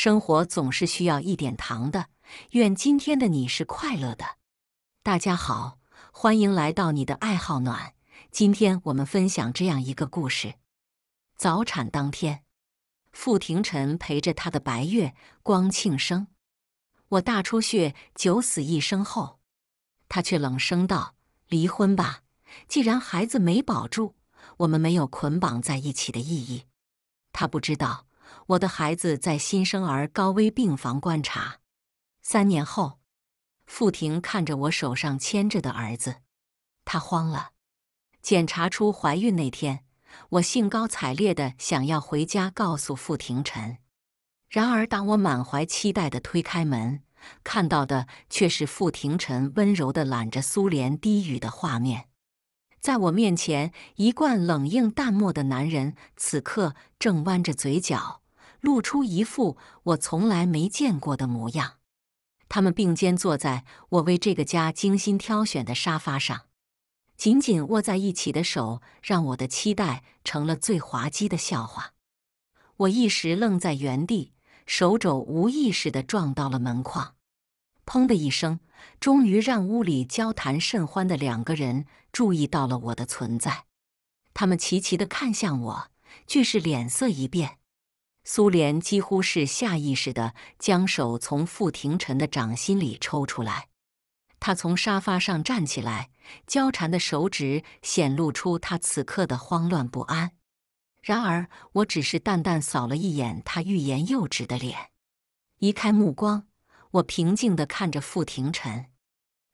生活总是需要一点糖的。愿今天的你是快乐的。大家好，欢迎来到你的爱好暖。今天我们分享这样一个故事：早产当天，傅廷臣陪着他的白月光庆生。我大出血，九死一生后，他却冷声道：“离婚吧，既然孩子没保住，我们没有捆绑在一起的意义。”他不知道。我的孩子在新生儿高危病房观察。三年后，傅婷看着我手上牵着的儿子，她慌了。检查出怀孕那天，我兴高采烈的想要回家告诉傅廷晨，然而当我满怀期待的推开门，看到的却是傅廷晨温柔的揽着苏联低语的画面。在我面前，一贯冷硬淡漠的男人此刻正弯着嘴角。露出一副我从来没见过的模样。他们并肩坐在我为这个家精心挑选的沙发上，紧紧握在一起的手让我的期待成了最滑稽的笑话。我一时愣在原地，手肘无意识的撞到了门框，砰的一声，终于让屋里交谈甚欢的两个人注意到了我的存在。他们齐齐的看向我，俱是脸色一变。苏联几乎是下意识地将手从傅廷臣的掌心里抽出来，他从沙发上站起来，交缠的手指显露出他此刻的慌乱不安。然而，我只是淡淡扫了一眼他欲言又止的脸，移开目光，我平静地看着傅廷臣。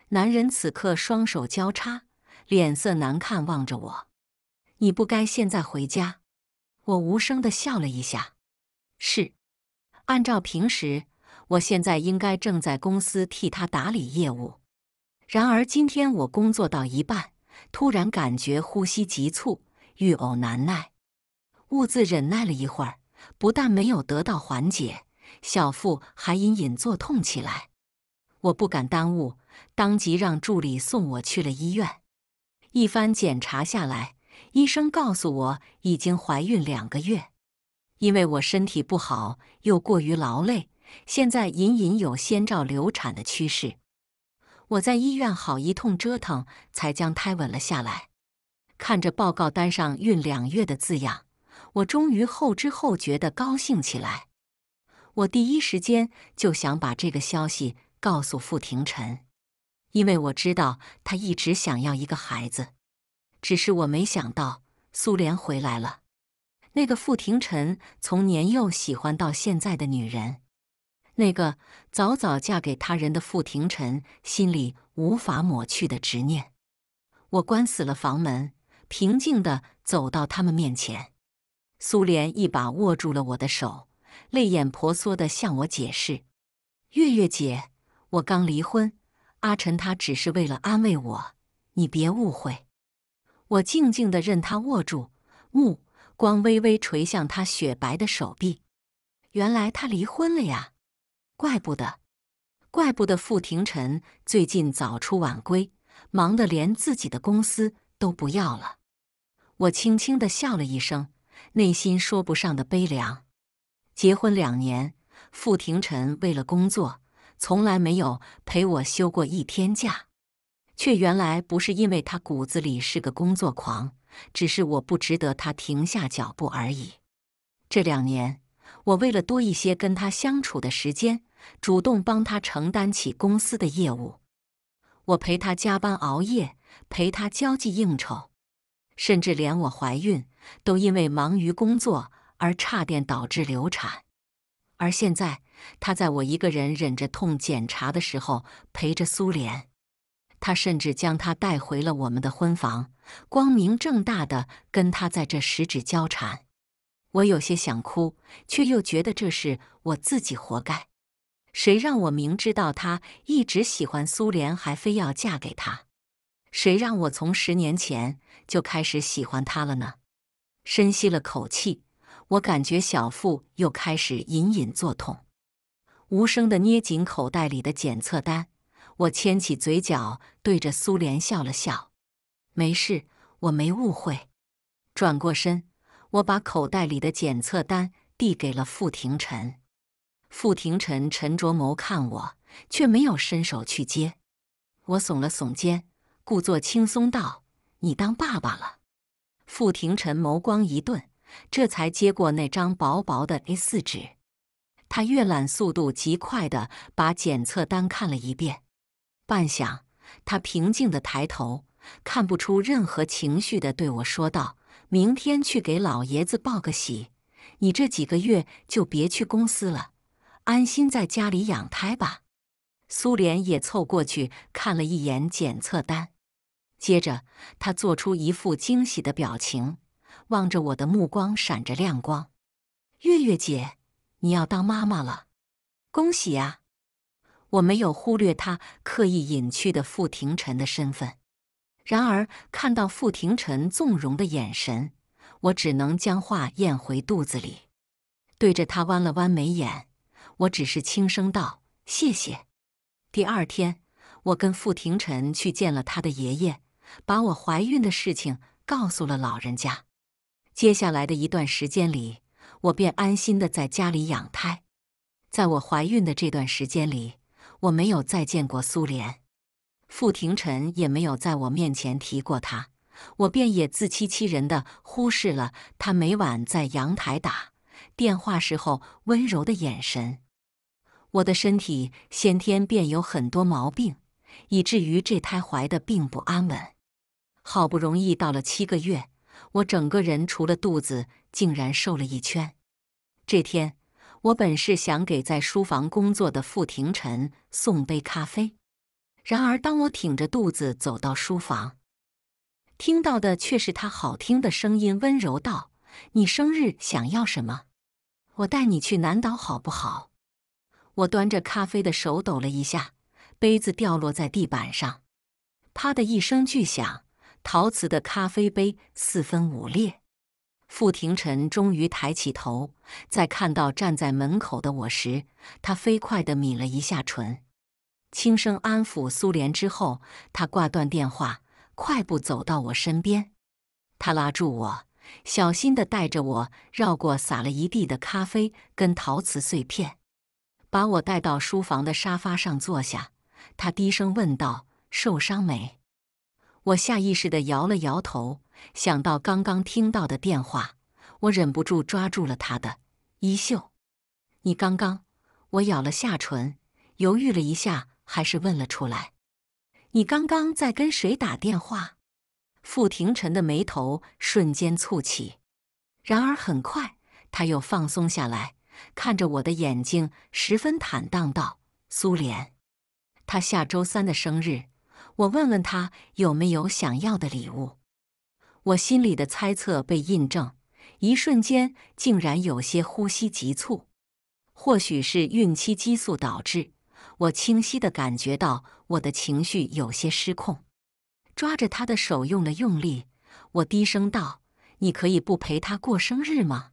男人此刻双手交叉，脸色难看，望着我。你不该现在回家。我无声地笑了一下。是，按照平时，我现在应该正在公司替他打理业务。然而今天我工作到一半，突然感觉呼吸急促，欲呕难耐。兀自忍耐了一会儿，不但没有得到缓解，小腹还隐隐作痛起来。我不敢耽误，当即让助理送我去了医院。一番检查下来，医生告诉我已经怀孕两个月。因为我身体不好，又过于劳累，现在隐隐有先兆流产的趋势。我在医院好一通折腾，才将胎稳了下来。看着报告单上孕两月的字样，我终于后知后觉的高兴起来。我第一时间就想把这个消息告诉傅廷晨，因为我知道他一直想要一个孩子，只是我没想到苏联回来了。那个傅廷臣从年幼喜欢到现在的女人，那个早早嫁给他人的傅廷臣心里无法抹去的执念。我关死了房门，平静的走到他们面前。苏联一把握住了我的手，泪眼婆娑的向我解释：“月月姐，我刚离婚，阿晨他只是为了安慰我，你别误会。”我静静的任他握住，木。光微微垂向他雪白的手臂，原来他离婚了呀！怪不得，怪不得傅廷臣最近早出晚归，忙得连自己的公司都不要了。我轻轻的笑了一声，内心说不上的悲凉。结婚两年，傅廷臣为了工作，从来没有陪我休过一天假，却原来不是因为他骨子里是个工作狂。只是我不值得他停下脚步而已。这两年，我为了多一些跟他相处的时间，主动帮他承担起公司的业务，我陪他加班熬夜，陪他交际应酬，甚至连我怀孕都因为忙于工作而差点导致流产。而现在，他在我一个人忍着痛检查的时候陪着苏联。他甚至将他带回了我们的婚房，光明正大的跟他在这十指交缠。我有些想哭，却又觉得这是我自己活该。谁让我明知道他一直喜欢苏联，还非要嫁给他？谁让我从十年前就开始喜欢他了呢？深吸了口气，我感觉小腹又开始隐隐作痛，无声的捏紧口袋里的检测单。我牵起嘴角，对着苏联笑了笑：“没事，我没误会。”转过身，我把口袋里的检测单递给了傅廷臣。傅廷臣沉着眸看我，却没有伸手去接。我耸了耸肩，故作轻松道：“你当爸爸了。”傅廷臣眸光一顿，这才接过那张薄薄的 A 四纸。他阅览速度极快的把检测单看了一遍。半晌，他平静的抬头，看不出任何情绪的对我说道：“明天去给老爷子报个喜，你这几个月就别去公司了，安心在家里养胎吧。”苏莲也凑过去看了一眼检测单，接着他做出一副惊喜的表情，望着我的目光闪着亮光：“月月姐，你要当妈妈了，恭喜啊！”我没有忽略他刻意隐去的傅廷臣的身份，然而看到傅廷臣纵容的眼神，我只能将话咽回肚子里，对着他弯了弯眉眼。我只是轻声道：“谢谢。”第二天，我跟傅廷臣去见了他的爷爷，把我怀孕的事情告诉了老人家。接下来的一段时间里，我便安心的在家里养胎。在我怀孕的这段时间里，我没有再见过苏联，傅廷臣也没有在我面前提过他，我便也自欺欺人的忽视了他每晚在阳台打电话时候温柔的眼神。我的身体先天便有很多毛病，以至于这胎怀的并不安稳。好不容易到了七个月，我整个人除了肚子竟然瘦了一圈。这天。我本是想给在书房工作的傅廷臣送杯咖啡，然而当我挺着肚子走到书房，听到的却是他好听的声音，温柔道：“你生日想要什么？我带你去南岛好不好？”我端着咖啡的手抖了一下，杯子掉落在地板上，“啪”的一声巨响，陶瓷的咖啡杯四分五裂。傅廷臣终于抬起头，在看到站在门口的我时，他飞快地抿了一下唇，轻声安抚苏联之后，他挂断电话，快步走到我身边。他拉住我，小心的带着我绕过撒了一地的咖啡跟陶瓷碎片，把我带到书房的沙发上坐下。他低声问道：“受伤没？”我下意识的摇了摇头。想到刚刚听到的电话，我忍不住抓住了他的衣袖。“你刚刚……”我咬了下唇，犹豫了一下，还是问了出来：“你刚刚在跟谁打电话？”傅廷臣的眉头瞬间蹙起，然而很快他又放松下来，看着我的眼睛，十分坦荡道：“苏联，他下周三的生日，我问问他有没有想要的礼物。”我心里的猜测被印证，一瞬间竟然有些呼吸急促，或许是孕期激素导致。我清晰的感觉到我的情绪有些失控，抓着他的手用了用力，我低声道：“你可以不陪他过生日吗？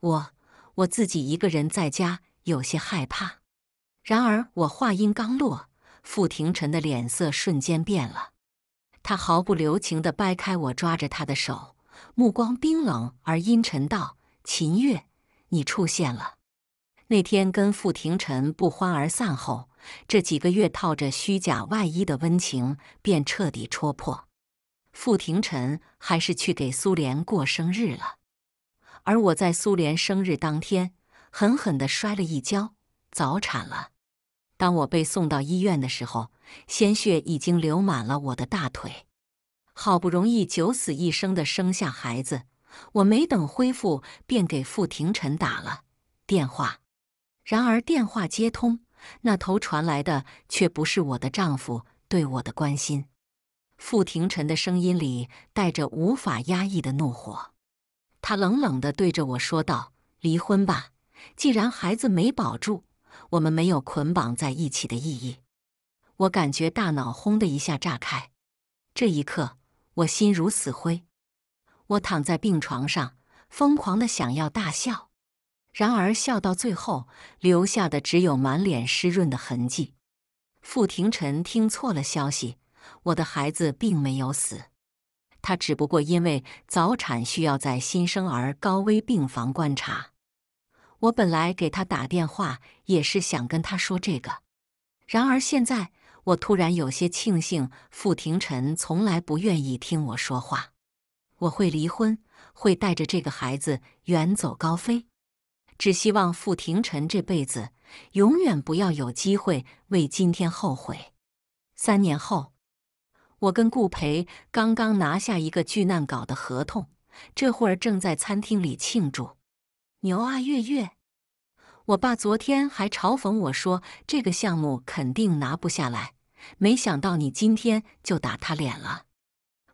我我自己一个人在家有些害怕。”然而我话音刚落，傅廷臣的脸色瞬间变了。他毫不留情地掰开我抓着他的手，目光冰冷而阴沉道：“秦月，你出现了。那天跟傅廷臣不欢而散后，这几个月套着虚假外衣的温情便彻底戳破。傅廷臣还是去给苏联过生日了，而我在苏联生日当天狠狠地摔了一跤，早产了。当我被送到医院的时候。”鲜血已经流满了我的大腿，好不容易九死一生的生下孩子，我没等恢复便给傅廷臣打了电话。然而电话接通，那头传来的却不是我的丈夫对我的关心。傅廷臣的声音里带着无法压抑的怒火，他冷冷的对着我说道：“离婚吧，既然孩子没保住，我们没有捆绑在一起的意义。”我感觉大脑轰的一下炸开，这一刻我心如死灰。我躺在病床上，疯狂的想要大笑，然而笑到最后留下的只有满脸湿润的痕迹。傅廷臣听错了消息，我的孩子并没有死，他只不过因为早产需要在新生儿高危病房观察。我本来给他打电话也是想跟他说这个，然而现在。我突然有些庆幸，傅廷臣从来不愿意听我说话。我会离婚，会带着这个孩子远走高飞。只希望傅廷臣这辈子永远不要有机会为今天后悔。三年后，我跟顾培刚刚拿下一个巨难搞的合同，这会儿正在餐厅里庆祝。牛啊，月月！我爸昨天还嘲讽我说，这个项目肯定拿不下来。没想到你今天就打他脸了，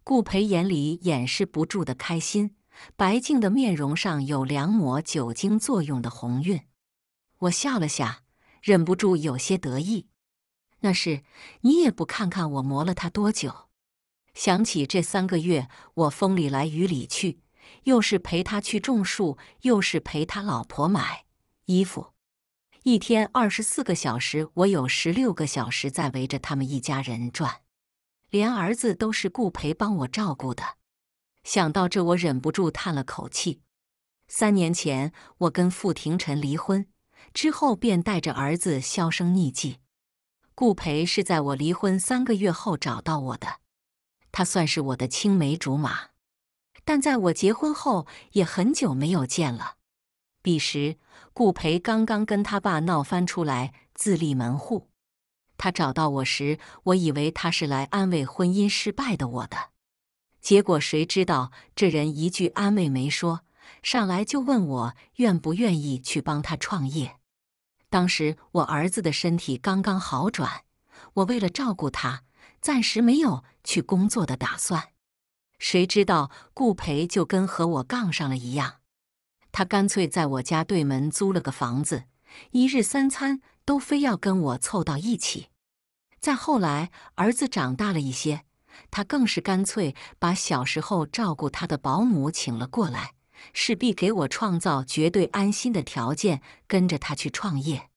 顾培眼里掩饰不住的开心，白净的面容上有两抹酒精作用的红晕。我笑了下，忍不住有些得意。那是你也不看看我磨了他多久？想起这三个月，我风里来雨里去，又是陪他去种树，又是陪他老婆买衣服。一天二十四个小时，我有十六个小时在围着他们一家人转，连儿子都是顾培帮我照顾的。想到这，我忍不住叹了口气。三年前，我跟傅廷臣离婚之后，便带着儿子销声匿迹。顾培是在我离婚三个月后找到我的，他算是我的青梅竹马，但在我结婚后也很久没有见了。彼时。顾培刚刚跟他爸闹翻出来，自立门户。他找到我时，我以为他是来安慰婚姻失败的我的。结果谁知道这人一句安慰没说，上来就问我愿不愿意去帮他创业。当时我儿子的身体刚刚好转，我为了照顾他，暂时没有去工作的打算。谁知道顾培就跟和我杠上了一样。他干脆在我家对门租了个房子，一日三餐都非要跟我凑到一起。再后来，儿子长大了一些，他更是干脆把小时候照顾他的保姆请了过来，势必给我创造绝对安心的条件，跟着他去创业。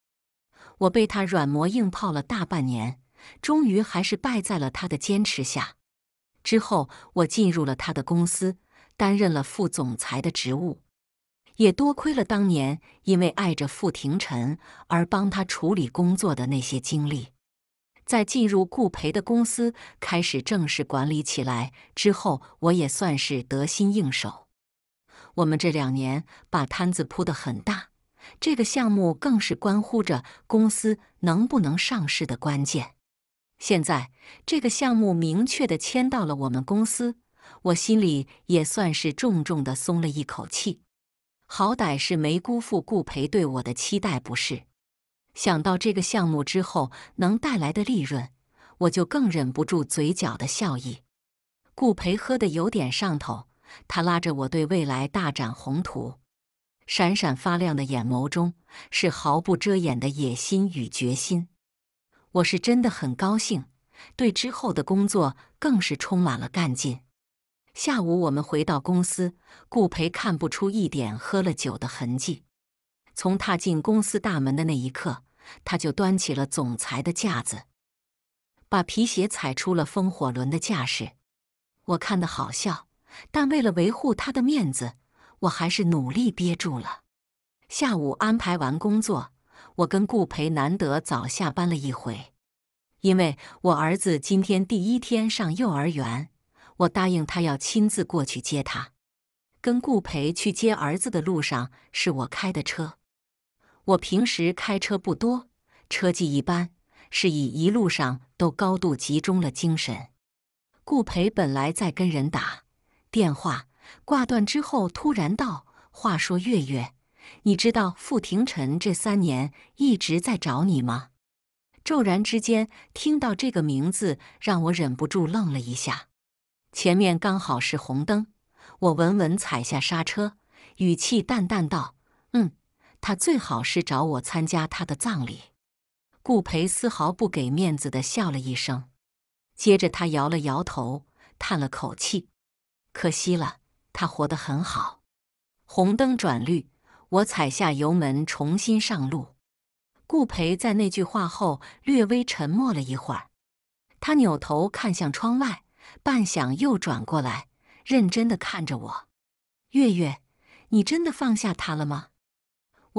我被他软磨硬泡了大半年，终于还是败在了他的坚持下。之后，我进入了他的公司，担任了副总裁的职务。也多亏了当年因为爱着傅廷臣而帮他处理工作的那些经历，在进入顾培的公司开始正式管理起来之后，我也算是得心应手。我们这两年把摊子铺得很大，这个项目更是关乎着公司能不能上市的关键。现在这个项目明确的签到了我们公司，我心里也算是重重的松了一口气。好歹是没辜负顾培对我的期待，不是？想到这个项目之后能带来的利润，我就更忍不住嘴角的笑意。顾培喝的有点上头，他拉着我对未来大展宏图，闪闪发亮的眼眸中是毫不遮掩的野心与决心。我是真的很高兴，对之后的工作更是充满了干劲。下午我们回到公司，顾培看不出一点喝了酒的痕迹。从踏进公司大门的那一刻，他就端起了总裁的架子，把皮鞋踩出了风火轮的架势。我看得好笑，但为了维护他的面子，我还是努力憋住了。下午安排完工作，我跟顾培难得早下班了一回，因为我儿子今天第一天上幼儿园。我答应他要亲自过去接他，跟顾培去接儿子的路上是我开的车。我平时开车不多，车技一般，是以一路上都高度集中了精神。顾培本来在跟人打电话，挂断之后突然道：“话说月月，你知道傅廷臣这三年一直在找你吗？”骤然之间听到这个名字，让我忍不住愣了一下。前面刚好是红灯，我稳稳踩下刹车，语气淡淡道：“嗯，他最好是找我参加他的葬礼。”顾培丝毫不给面子的笑了一声，接着他摇了摇头，叹了口气：“可惜了，他活得很好。”红灯转绿，我踩下油门重新上路。顾培在那句话后略微沉默了一会儿，他扭头看向窗外。半晌，又转过来，认真的看着我：“月月，你真的放下他了吗？”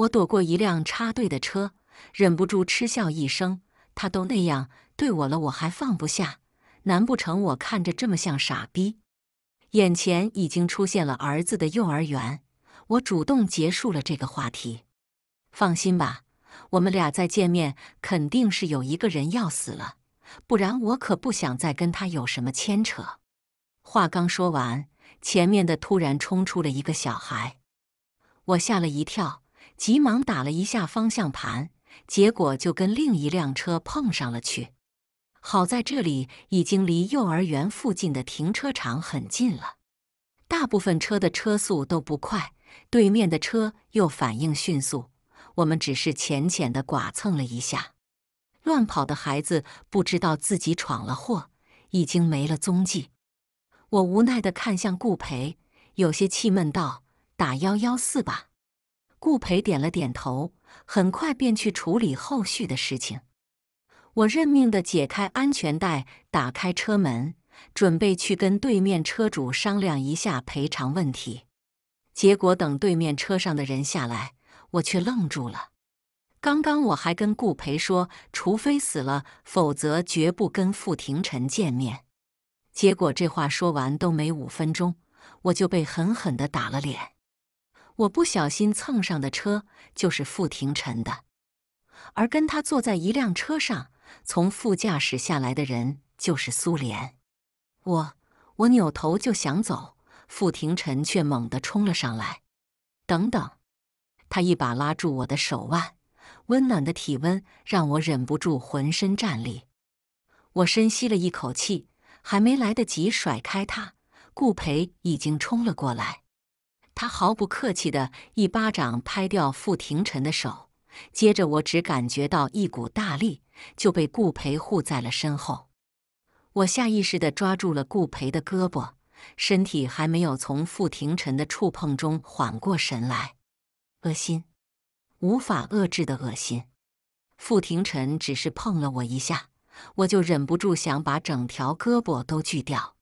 我躲过一辆插队的车，忍不住嗤笑一声：“他都那样对我了，我还放不下？难不成我看着这么像傻逼？”眼前已经出现了儿子的幼儿园，我主动结束了这个话题：“放心吧，我们俩再见面，肯定是有一个人要死了。”不然我可不想再跟他有什么牵扯。话刚说完，前面的突然冲出了一个小孩，我吓了一跳，急忙打了一下方向盘，结果就跟另一辆车碰上了去。好在这里已经离幼儿园附近的停车场很近了，大部分车的车速都不快，对面的车又反应迅速，我们只是浅浅的剐蹭了一下。乱跑的孩子不知道自己闯了祸，已经没了踪迹。我无奈地看向顾培，有些气闷道：“打幺幺四吧。”顾培点了点头，很快便去处理后续的事情。我认命地解开安全带，打开车门，准备去跟对面车主商量一下赔偿问题。结果等对面车上的人下来，我却愣住了。刚刚我还跟顾培说，除非死了，否则绝不跟傅廷臣见面。结果这话说完都没五分钟，我就被狠狠的打了脸。我不小心蹭上的车就是傅廷臣的，而跟他坐在一辆车上、从副驾驶下来的人就是苏联。我我扭头就想走，傅廷臣却猛地冲了上来。等等，他一把拉住我的手腕。温暖的体温让我忍不住浑身战栗。我深吸了一口气，还没来得及甩开他，顾培已经冲了过来。他毫不客气的一巴掌拍掉傅廷臣的手，接着我只感觉到一股大力，就被顾培护在了身后。我下意识的抓住了顾培的胳膊，身体还没有从傅廷臣的触碰中缓过神来，恶心。无法遏制的恶心，傅廷臣只是碰了我一下，我就忍不住想把整条胳膊都锯掉。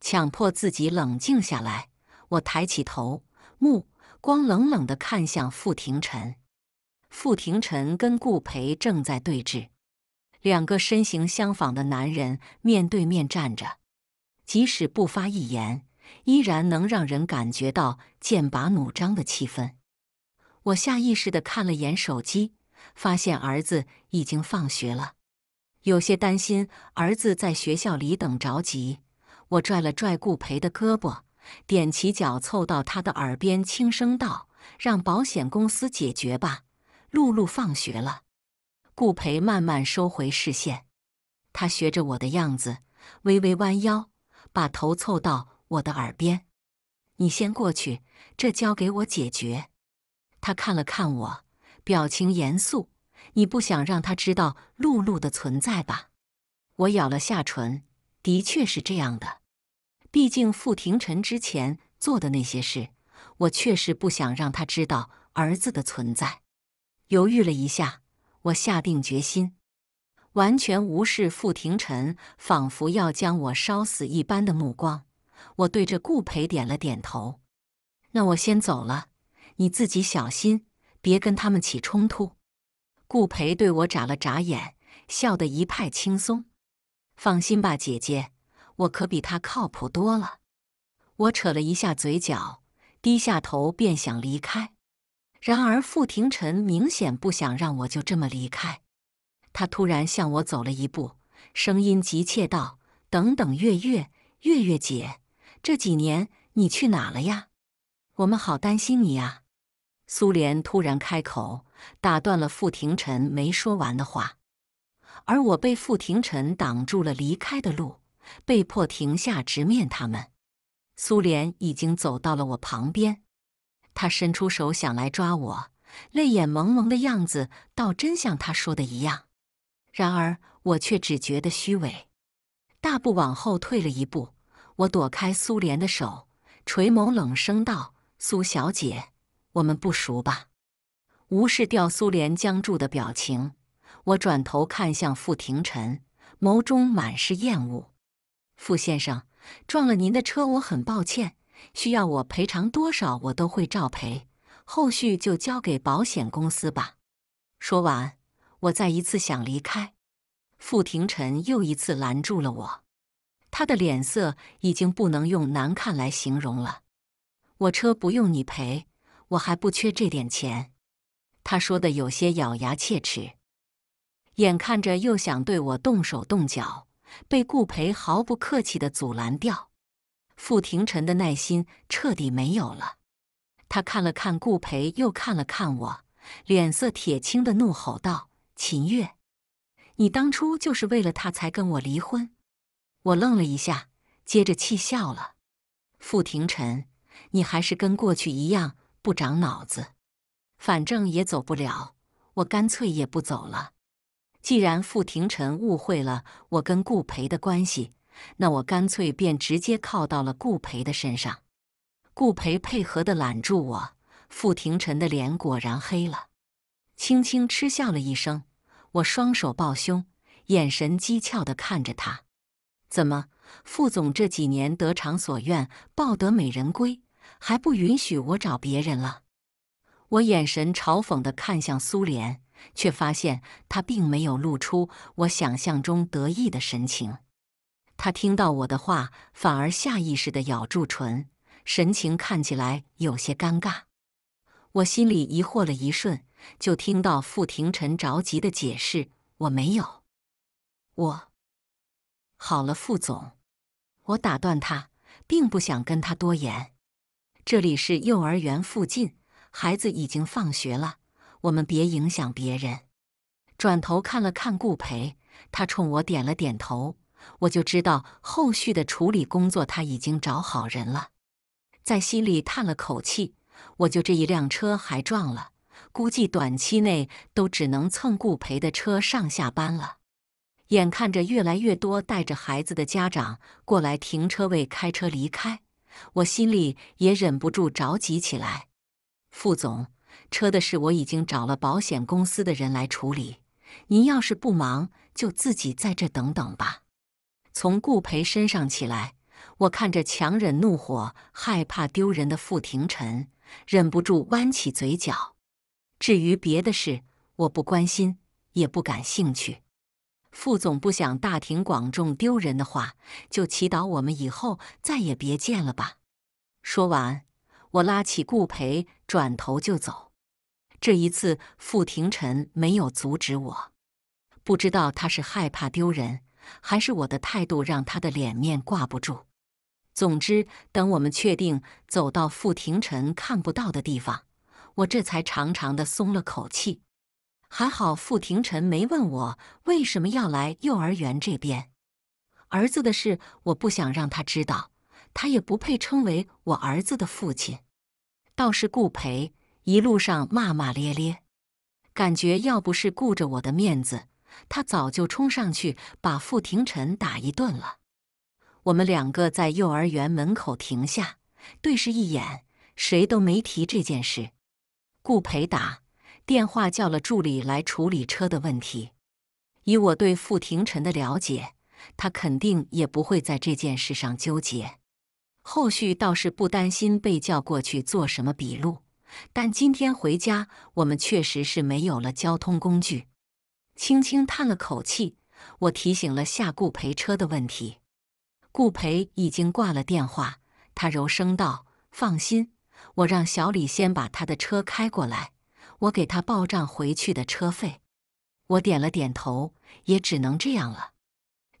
强迫自己冷静下来，我抬起头，目光冷冷的看向傅廷臣。傅廷臣跟顾培正在对峙，两个身形相仿的男人面对面站着，即使不发一言，依然能让人感觉到剑拔弩张的气氛。我下意识的看了眼手机，发现儿子已经放学了，有些担心儿子在学校里等着急。我拽了拽顾培的胳膊，踮起脚凑到他的耳边轻声道：“让保险公司解决吧。”露露放学了。顾培慢慢收回视线，他学着我的样子微微弯腰，把头凑到我的耳边：“你先过去，这交给我解决。”他看了看我，表情严肃。你不想让他知道露露的存在吧？我咬了下唇，的确是这样的。毕竟傅廷臣之前做的那些事，我确实不想让他知道儿子的存在。犹豫了一下，我下定决心，完全无视傅廷臣仿佛要将我烧死一般的目光。我对着顾培点了点头：“那我先走了。”你自己小心，别跟他们起冲突。顾培对我眨了眨眼，笑得一派轻松。放心吧，姐姐，我可比他靠谱多了。我扯了一下嘴角，低下头便想离开。然而傅廷臣明显不想让我就这么离开，他突然向我走了一步，声音急切道：“等等，月月，月月姐，这几年你去哪了呀？我们好担心你呀！”苏联突然开口，打断了傅廷臣没说完的话，而我被傅廷臣挡住了离开的路，被迫停下，直面他们。苏联已经走到了我旁边，他伸出手想来抓我，泪眼朦胧的样子倒真像他说的一样，然而我却只觉得虚伪，大步往后退了一步，我躲开苏联的手，垂眸冷声道：“苏小姐。”我们不熟吧？无视掉苏联僵住的表情，我转头看向傅廷臣，眸中满是厌恶。傅先生撞了您的车，我很抱歉，需要我赔偿多少，我都会照赔。后续就交给保险公司吧。说完，我再一次想离开，傅廷臣又一次拦住了我。他的脸色已经不能用难看来形容了。我车不用你赔。我还不缺这点钱，他说的有些咬牙切齿，眼看着又想对我动手动脚，被顾培毫不客气的阻拦掉。傅廷臣的耐心彻底没有了，他看了看顾培，又看了看我，脸色铁青的怒吼道：“秦月，你当初就是为了他才跟我离婚？”我愣了一下，接着气笑了：“傅廷臣，你还是跟过去一样。”不长脑子，反正也走不了，我干脆也不走了。既然傅廷臣误会了我跟顾培的关系，那我干脆便直接靠到了顾培的身上。顾培配合的揽住我，傅廷臣的脸果然黑了，轻轻嗤笑了一声。我双手抱胸，眼神讥诮的看着他：“怎么，傅总这几年得偿所愿，抱得美人归？”还不允许我找别人了，我眼神嘲讽的看向苏联，却发现他并没有露出我想象中得意的神情。他听到我的话，反而下意识的咬住唇，神情看起来有些尴尬。我心里疑惑了一瞬，就听到傅廷臣着急的解释：“我没有，我好了，傅总。”我打断他，并不想跟他多言。这里是幼儿园附近，孩子已经放学了，我们别影响别人。转头看了看顾培，他冲我点了点头，我就知道后续的处理工作他已经找好人了。在心里叹了口气，我就这一辆车还撞了，估计短期内都只能蹭顾培的车上下班了。眼看着越来越多带着孩子的家长过来停车位，开车离开。我心里也忍不住着急起来。副总，车的事我已经找了保险公司的人来处理。您要是不忙，就自己在这等等吧。从顾培身上起来，我看着强忍怒火、害怕丢人的傅廷臣，忍不住弯起嘴角。至于别的事，我不关心，也不感兴趣。副总不想大庭广众丢人的话，就祈祷我们以后再也别见了吧。说完，我拉起顾培，转头就走。这一次，傅廷臣没有阻止我，不知道他是害怕丢人，还是我的态度让他的脸面挂不住。总之，等我们确定走到傅廷臣看不到的地方，我这才长长的松了口气。还好傅廷臣没问我为什么要来幼儿园这边，儿子的事我不想让他知道，他也不配称为我儿子的父亲。倒是顾培一路上骂骂咧咧，感觉要不是顾着我的面子，他早就冲上去把傅廷臣打一顿了。我们两个在幼儿园门口停下，对视一眼，谁都没提这件事。顾培打。电话叫了助理来处理车的问题。以我对傅廷臣的了解，他肯定也不会在这件事上纠结。后续倒是不担心被叫过去做什么笔录，但今天回家，我们确实是没有了交通工具。轻轻叹了口气，我提醒了下顾培车的问题。顾培已经挂了电话，他柔声道：“放心，我让小李先把他的车开过来。”我给他报账回去的车费，我点了点头，也只能这样了。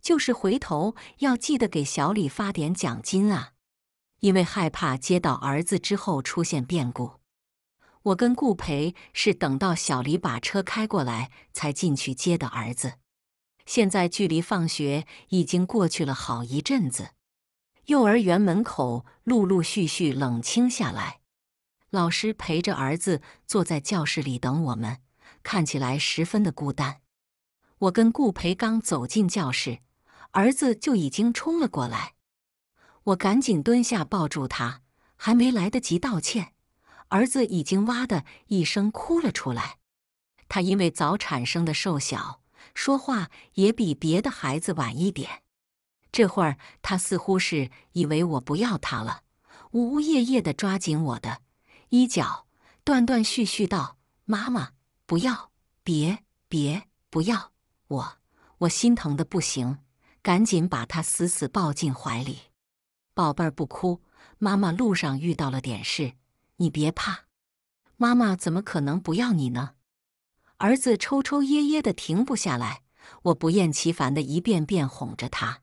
就是回头要记得给小李发点奖金啊，因为害怕接到儿子之后出现变故。我跟顾培是等到小李把车开过来才进去接的儿子。现在距离放学已经过去了好一阵子，幼儿园门口陆陆续续冷清下来。老师陪着儿子坐在教室里等我们，看起来十分的孤单。我跟顾培刚走进教室，儿子就已经冲了过来。我赶紧蹲下抱住他，还没来得及道歉，儿子已经哇的一声哭了出来。他因为早产生的瘦小，说话也比别的孩子晚一点。这会儿他似乎是以为我不要他了，呜呜咽咽的抓紧我的。衣角断断续续道：“妈妈，不要，别，别，不要！我，我心疼的不行，赶紧把他死死抱进怀里，宝贝儿不哭。妈妈路上遇到了点事，你别怕。妈妈怎么可能不要你呢？儿子抽抽噎噎的停不下来，我不厌其烦的一遍遍哄着他，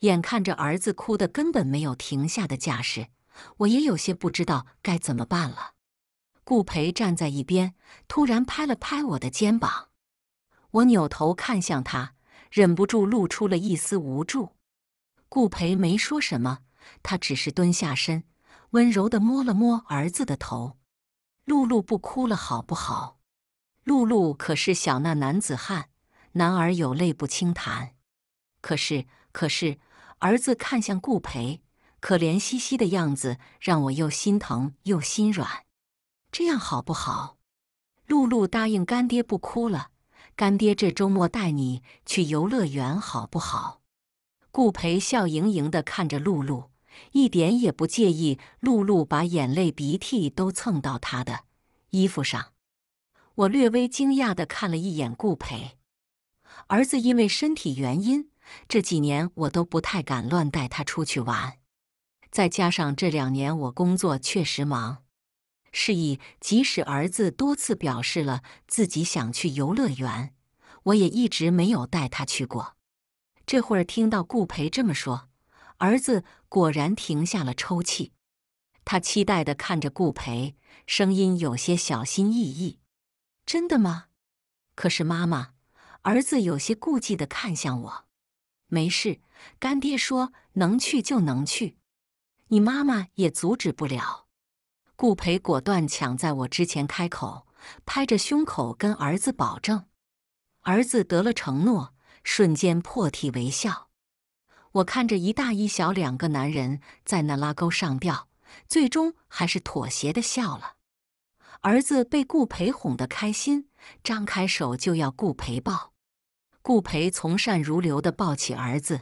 眼看着儿子哭的根本没有停下的架势。”我也有些不知道该怎么办了。顾培站在一边，突然拍了拍我的肩膀。我扭头看向他，忍不住露出了一丝无助。顾培没说什么，他只是蹲下身，温柔地摸了摸儿子的头：“露露不哭了，好不好？露露可是小那男子汉，男儿有泪不轻弹。可是，可是，儿子看向顾培。”可怜兮兮的样子让我又心疼又心软，这样好不好？露露答应干爹不哭了。干爹这周末带你去游乐园，好不好？顾培笑盈盈的看着露露，一点也不介意露露把眼泪鼻涕都蹭到他的衣服上。我略微惊讶的看了一眼顾培，儿子因为身体原因，这几年我都不太敢乱带他出去玩。再加上这两年我工作确实忙，是以即使儿子多次表示了自己想去游乐园，我也一直没有带他去过。这会儿听到顾培这么说，儿子果然停下了抽泣，他期待的看着顾培，声音有些小心翼翼：“真的吗？”可是妈妈，儿子有些顾忌的看向我：“没事，干爹说能去就能去。”你妈妈也阻止不了，顾培果断抢在我之前开口，拍着胸口跟儿子保证。儿子得了承诺，瞬间破涕为笑。我看着一大一小两个男人在那拉钩上吊，最终还是妥协的笑了。儿子被顾培哄得开心，张开手就要顾培抱，顾培从善如流的抱起儿子，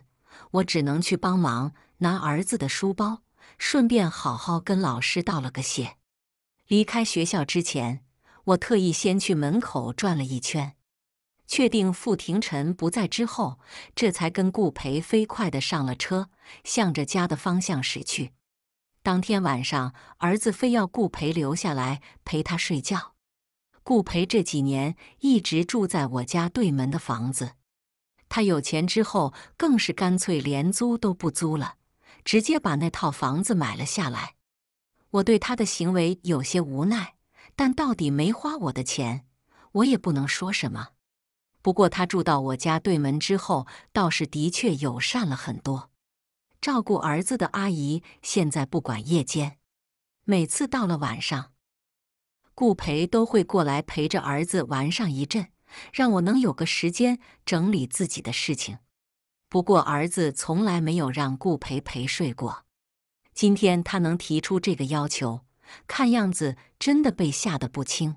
我只能去帮忙拿儿子的书包。顺便好好跟老师道了个谢。离开学校之前，我特意先去门口转了一圈，确定傅廷臣不在之后，这才跟顾培飞快地上了车，向着家的方向驶去。当天晚上，儿子非要顾培留下来陪他睡觉。顾培这几年一直住在我家对门的房子，他有钱之后，更是干脆连租都不租了。直接把那套房子买了下来，我对他的行为有些无奈，但到底没花我的钱，我也不能说什么。不过他住到我家对门之后，倒是的确友善了很多。照顾儿子的阿姨现在不管夜间，每次到了晚上，顾培都会过来陪着儿子玩上一阵，让我能有个时间整理自己的事情。不过，儿子从来没有让顾培陪睡过。今天他能提出这个要求，看样子真的被吓得不轻。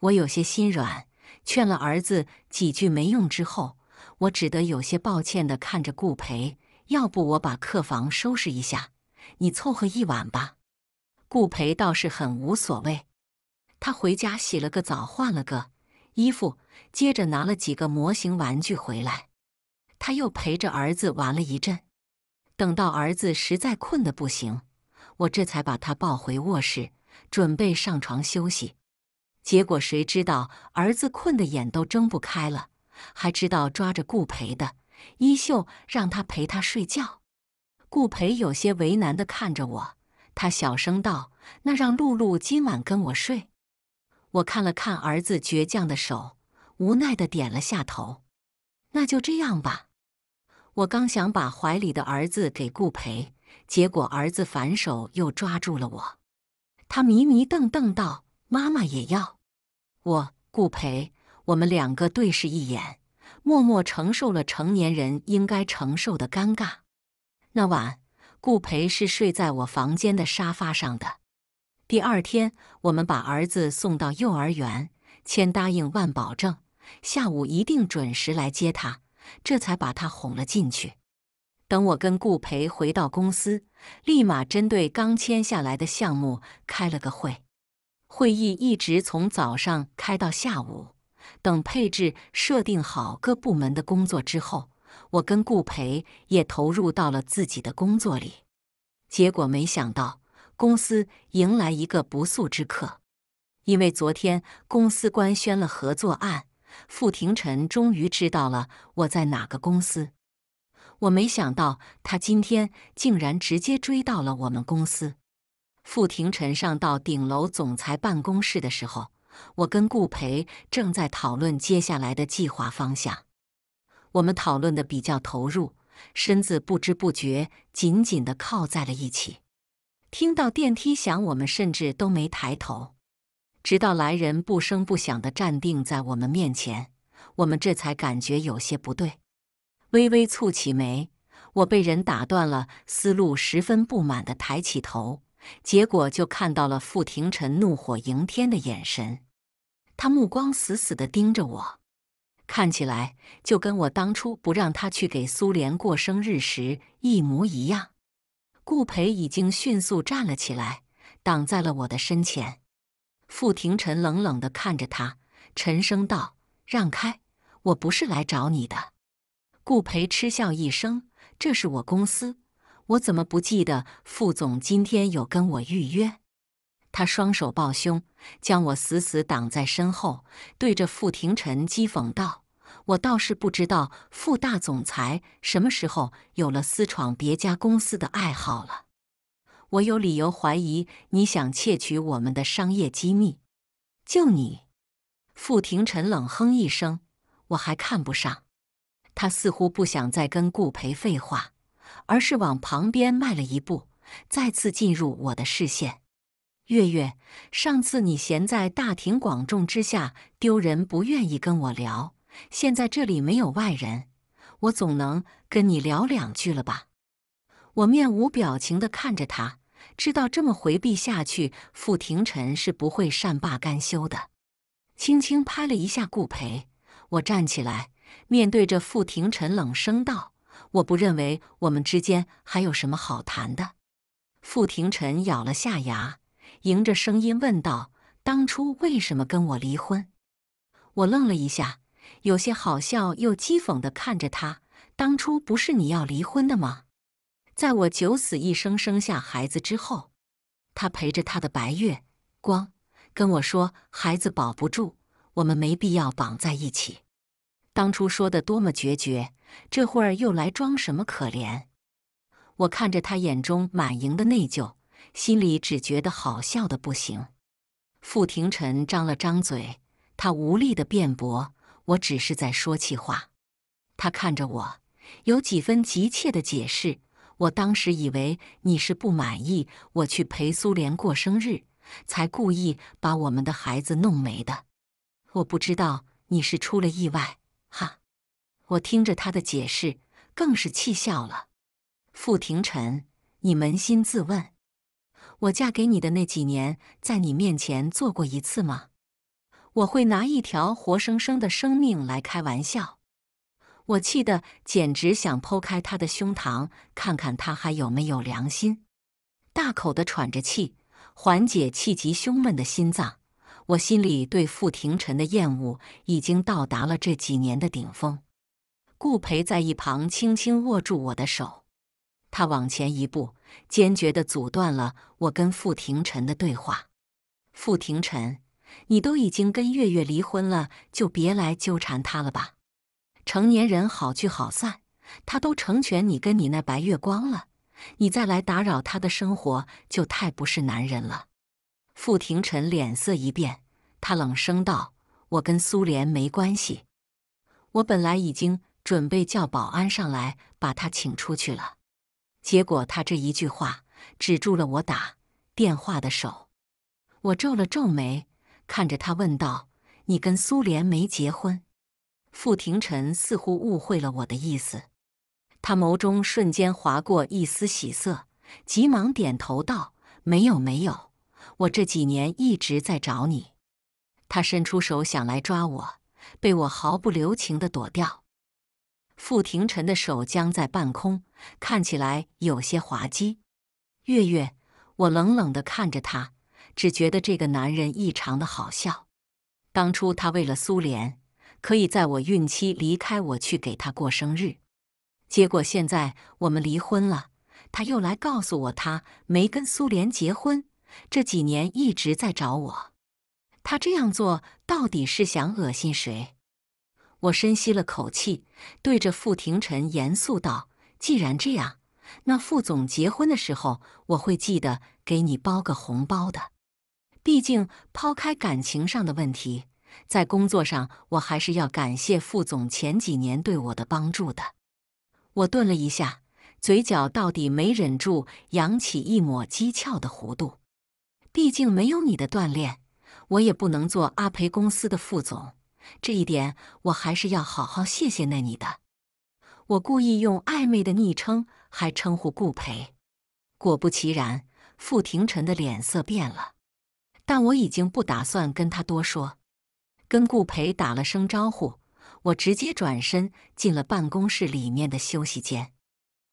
我有些心软，劝了儿子几句没用之后，我只得有些抱歉地看着顾培：“要不我把客房收拾一下，你凑合一晚吧。”顾培倒是很无所谓，他回家洗了个澡，换了个衣服，接着拿了几个模型玩具回来。他又陪着儿子玩了一阵，等到儿子实在困得不行，我这才把他抱回卧室，准备上床休息。结果谁知道儿子困得眼都睁不开了，还知道抓着顾培的衣袖，让他陪他睡觉。顾培有些为难的看着我，他小声道：“那让露露今晚跟我睡。”我看了看儿子倔强的手，无奈的点了下头：“那就这样吧。”我刚想把怀里的儿子给顾培，结果儿子反手又抓住了我。他迷迷瞪瞪道：“妈妈也要。”我顾培，我们两个对视一眼，默默承受了成年人应该承受的尴尬。那晚，顾培是睡在我房间的沙发上的。第二天，我们把儿子送到幼儿园，千答应万保证，下午一定准时来接他。这才把他哄了进去。等我跟顾培回到公司，立马针对刚签下来的项目开了个会。会议一直从早上开到下午。等配置设定好各部门的工作之后，我跟顾培也投入到了自己的工作里。结果没想到，公司迎来一个不速之客。因为昨天公司官宣了合作案。傅廷臣终于知道了我在哪个公司。我没想到他今天竟然直接追到了我们公司。傅廷臣上到顶楼总裁办公室的时候，我跟顾培正在讨论接下来的计划方向。我们讨论的比较投入，身子不知不觉紧紧的靠在了一起。听到电梯响，我们甚至都没抬头。直到来人不声不响的站定在我们面前，我们这才感觉有些不对，微微蹙起眉。我被人打断了思路，十分不满的抬起头，结果就看到了傅廷臣怒火盈天的眼神。他目光死死的盯着我，看起来就跟我当初不让他去给苏联过生日时一模一样。顾培已经迅速站了起来，挡在了我的身前。傅廷臣冷冷地看着他，沉声道：“让开，我不是来找你的。”顾培嗤笑一声：“这是我公司，我怎么不记得傅总今天有跟我预约？”他双手抱胸，将我死死挡在身后，对着傅廷臣讥讽道：“我倒是不知道傅大总裁什么时候有了私闯别家公司的爱好了。”我有理由怀疑你想窃取我们的商业机密，就你，傅廷臣冷哼一声，我还看不上。他似乎不想再跟顾培废话，而是往旁边迈了一步，再次进入我的视线。月月，上次你闲在大庭广众之下丢人，不愿意跟我聊，现在这里没有外人，我总能跟你聊两句了吧？我面无表情的看着他。知道这么回避下去，傅廷臣是不会善罢甘休的。轻轻拍了一下顾培，我站起来，面对着傅廷臣，冷声道：“我不认为我们之间还有什么好谈的。”傅廷臣咬了下牙，迎着声音问道：“当初为什么跟我离婚？”我愣了一下，有些好笑又讥讽的看着他：“当初不是你要离婚的吗？”在我九死一生生下孩子之后，他陪着他的白月光跟我说：“孩子保不住，我们没必要绑在一起。”当初说的多么决绝，这会儿又来装什么可怜？我看着他眼中满盈的内疚，心里只觉得好笑的不行。傅廷臣张了张嘴，他无力的辩驳：“我只是在说气话。”他看着我，有几分急切的解释。我当时以为你是不满意我去陪苏联过生日，才故意把我们的孩子弄没的。我不知道你是出了意外，哈！我听着他的解释，更是气笑了。傅廷臣，你扪心自问，我嫁给你的那几年，在你面前做过一次吗？我会拿一条活生生的生命来开玩笑？我气得简直想剖开他的胸膛，看看他还有没有良心。大口的喘着气，缓解气急胸闷的心脏。我心里对傅廷臣的厌恶已经到达了这几年的顶峰。顾培在一旁轻轻握住我的手，他往前一步，坚决地阻断了我跟傅廷臣的对话。傅廷臣，你都已经跟月月离婚了，就别来纠缠他了吧。成年人好聚好散，他都成全你跟你那白月光了，你再来打扰他的生活就太不是男人了。傅廷臣脸色一变，他冷声道：“我跟苏联没关系，我本来已经准备叫保安上来把他请出去了，结果他这一句话止住了我打电话的手。”我皱了皱眉，看着他问道：“你跟苏联没结婚？”傅廷臣似乎误会了我的意思，他眸中瞬间划过一丝喜色，急忙点头道：“没有，没有，我这几年一直在找你。”他伸出手想来抓我，被我毫不留情地躲掉。傅廷臣的手僵在半空，看起来有些滑稽。月月，我冷冷地看着他，只觉得这个男人异常的好笑。当初他为了苏联。可以在我孕期离开，我去给他过生日。结果现在我们离婚了，他又来告诉我他没跟苏联结婚，这几年一直在找我。他这样做到底是想恶心谁？我深吸了口气，对着傅廷臣严肃道：“既然这样，那傅总结婚的时候，我会记得给你包个红包的。毕竟抛开感情上的问题。”在工作上，我还是要感谢副总前几年对我的帮助的。我顿了一下，嘴角到底没忍住扬起一抹讥诮的弧度。毕竟没有你的锻炼，我也不能做阿培公司的副总。这一点，我还是要好好谢谢那你的。我故意用暧昧的昵称，还称呼顾培。果不其然，傅廷臣的脸色变了，但我已经不打算跟他多说。跟顾培打了声招呼，我直接转身进了办公室里面的休息间。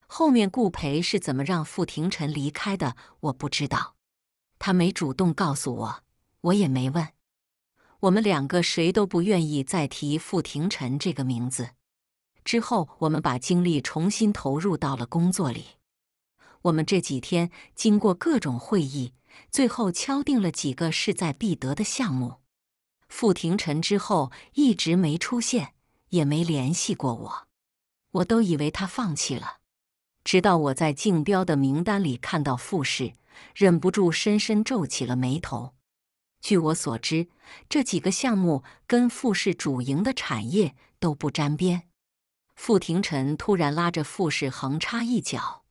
后面顾培是怎么让傅廷臣离开的，我不知道，他没主动告诉我，我也没问。我们两个谁都不愿意再提傅廷臣这个名字。之后，我们把精力重新投入到了工作里。我们这几天经过各种会议，最后敲定了几个势在必得的项目。傅廷臣之后一直没出现，也没联系过我，我都以为他放弃了。直到我在竞标的名单里看到傅氏，忍不住深深皱起了眉头。据我所知，这几个项目跟傅氏主营的产业都不沾边。傅廷臣突然拉着傅氏横插一脚，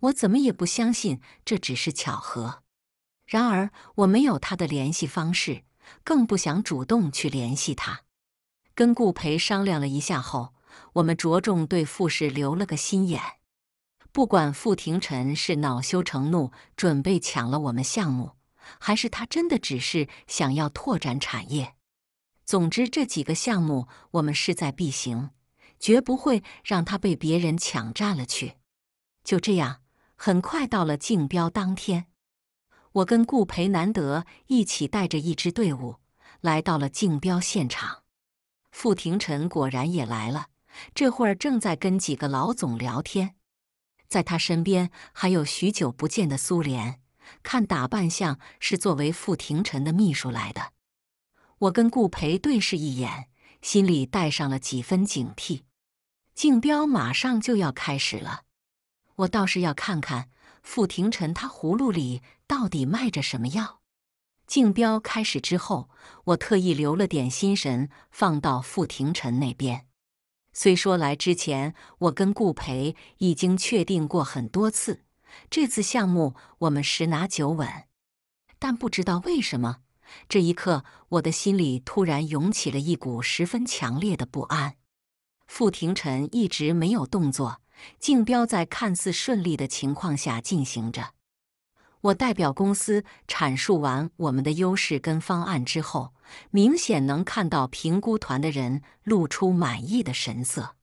我怎么也不相信这只是巧合。然而我没有他的联系方式。更不想主动去联系他。跟顾培商量了一下后，我们着重对傅氏留了个心眼。不管傅廷臣是恼羞成怒，准备抢了我们项目，还是他真的只是想要拓展产业，总之这几个项目我们势在必行，绝不会让他被别人抢占了去。就这样，很快到了竞标当天。我跟顾培难得一起带着一支队伍来到了竞标现场，傅廷臣果然也来了，这会儿正在跟几个老总聊天，在他身边还有许久不见的苏联，看打扮像是作为傅廷臣的秘书来的。我跟顾培对视一眼，心里带上了几分警惕。竞标马上就要开始了，我倒是要看看。傅廷臣，他葫芦里到底卖着什么药？竞标开始之后，我特意留了点心神放到傅廷臣那边。虽说来之前我跟顾培已经确定过很多次，这次项目我们十拿九稳，但不知道为什么，这一刻我的心里突然涌起了一股十分强烈的不安。傅廷臣一直没有动作。竞标在看似顺利的情况下进行着。我代表公司阐述完我们的优势跟方案之后，明显能看到评估团的人露出满意的神色。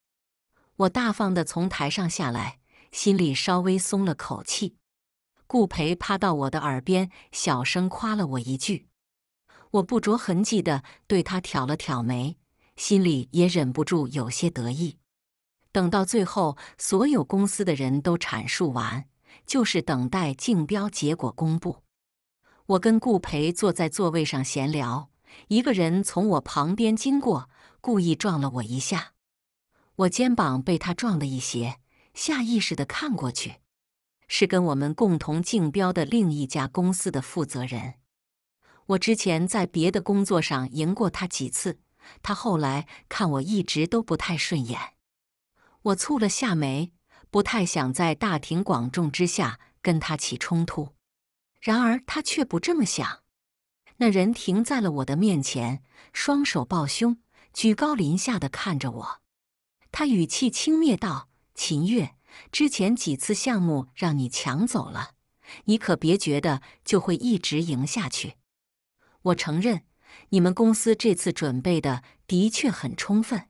我大方的从台上下来，心里稍微松了口气。顾培趴到我的耳边，小声夸了我一句。我不着痕迹的对他挑了挑眉，心里也忍不住有些得意。等到最后，所有公司的人都阐述完，就是等待竞标结果公布。我跟顾培坐在座位上闲聊，一个人从我旁边经过，故意撞了我一下，我肩膀被他撞了一些，下意识的看过去，是跟我们共同竞标的另一家公司的负责人。我之前在别的工作上赢过他几次，他后来看我一直都不太顺眼。我蹙了下眉，不太想在大庭广众之下跟他起冲突，然而他却不这么想。那人停在了我的面前，双手抱胸，居高临下的看着我。他语气轻蔑道：“秦月，之前几次项目让你抢走了，你可别觉得就会一直赢下去。我承认，你们公司这次准备的的确很充分。”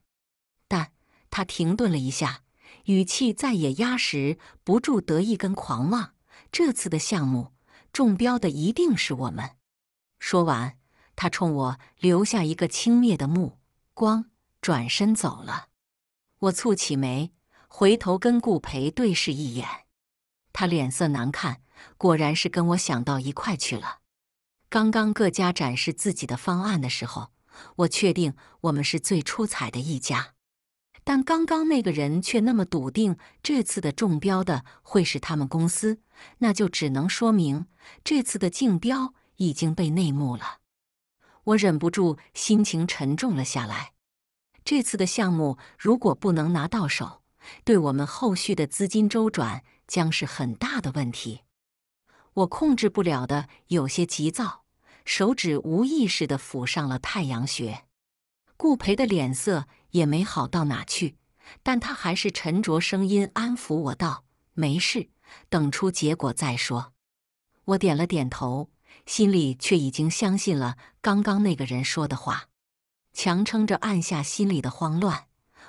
他停顿了一下，语气再也压实不住得意跟狂妄。这次的项目中标的一定是我们。说完，他冲我留下一个轻蔑的目光，转身走了。我蹙起眉，回头跟顾培对视一眼，他脸色难看，果然是跟我想到一块去了。刚刚各家展示自己的方案的时候，我确定我们是最出彩的一家。但刚刚那个人却那么笃定，这次的中标的会是他们公司，那就只能说明这次的竞标已经被内幕了。我忍不住心情沉重了下来。这次的项目如果不能拿到手，对我们后续的资金周转将是很大的问题。我控制不了的，有些急躁，手指无意识的抚上了太阳穴。顾培的脸色。也没好到哪去，但他还是沉着声音安抚我道：“没事，等出结果再说。”我点了点头，心里却已经相信了刚刚那个人说的话，强撑着按下心里的慌乱，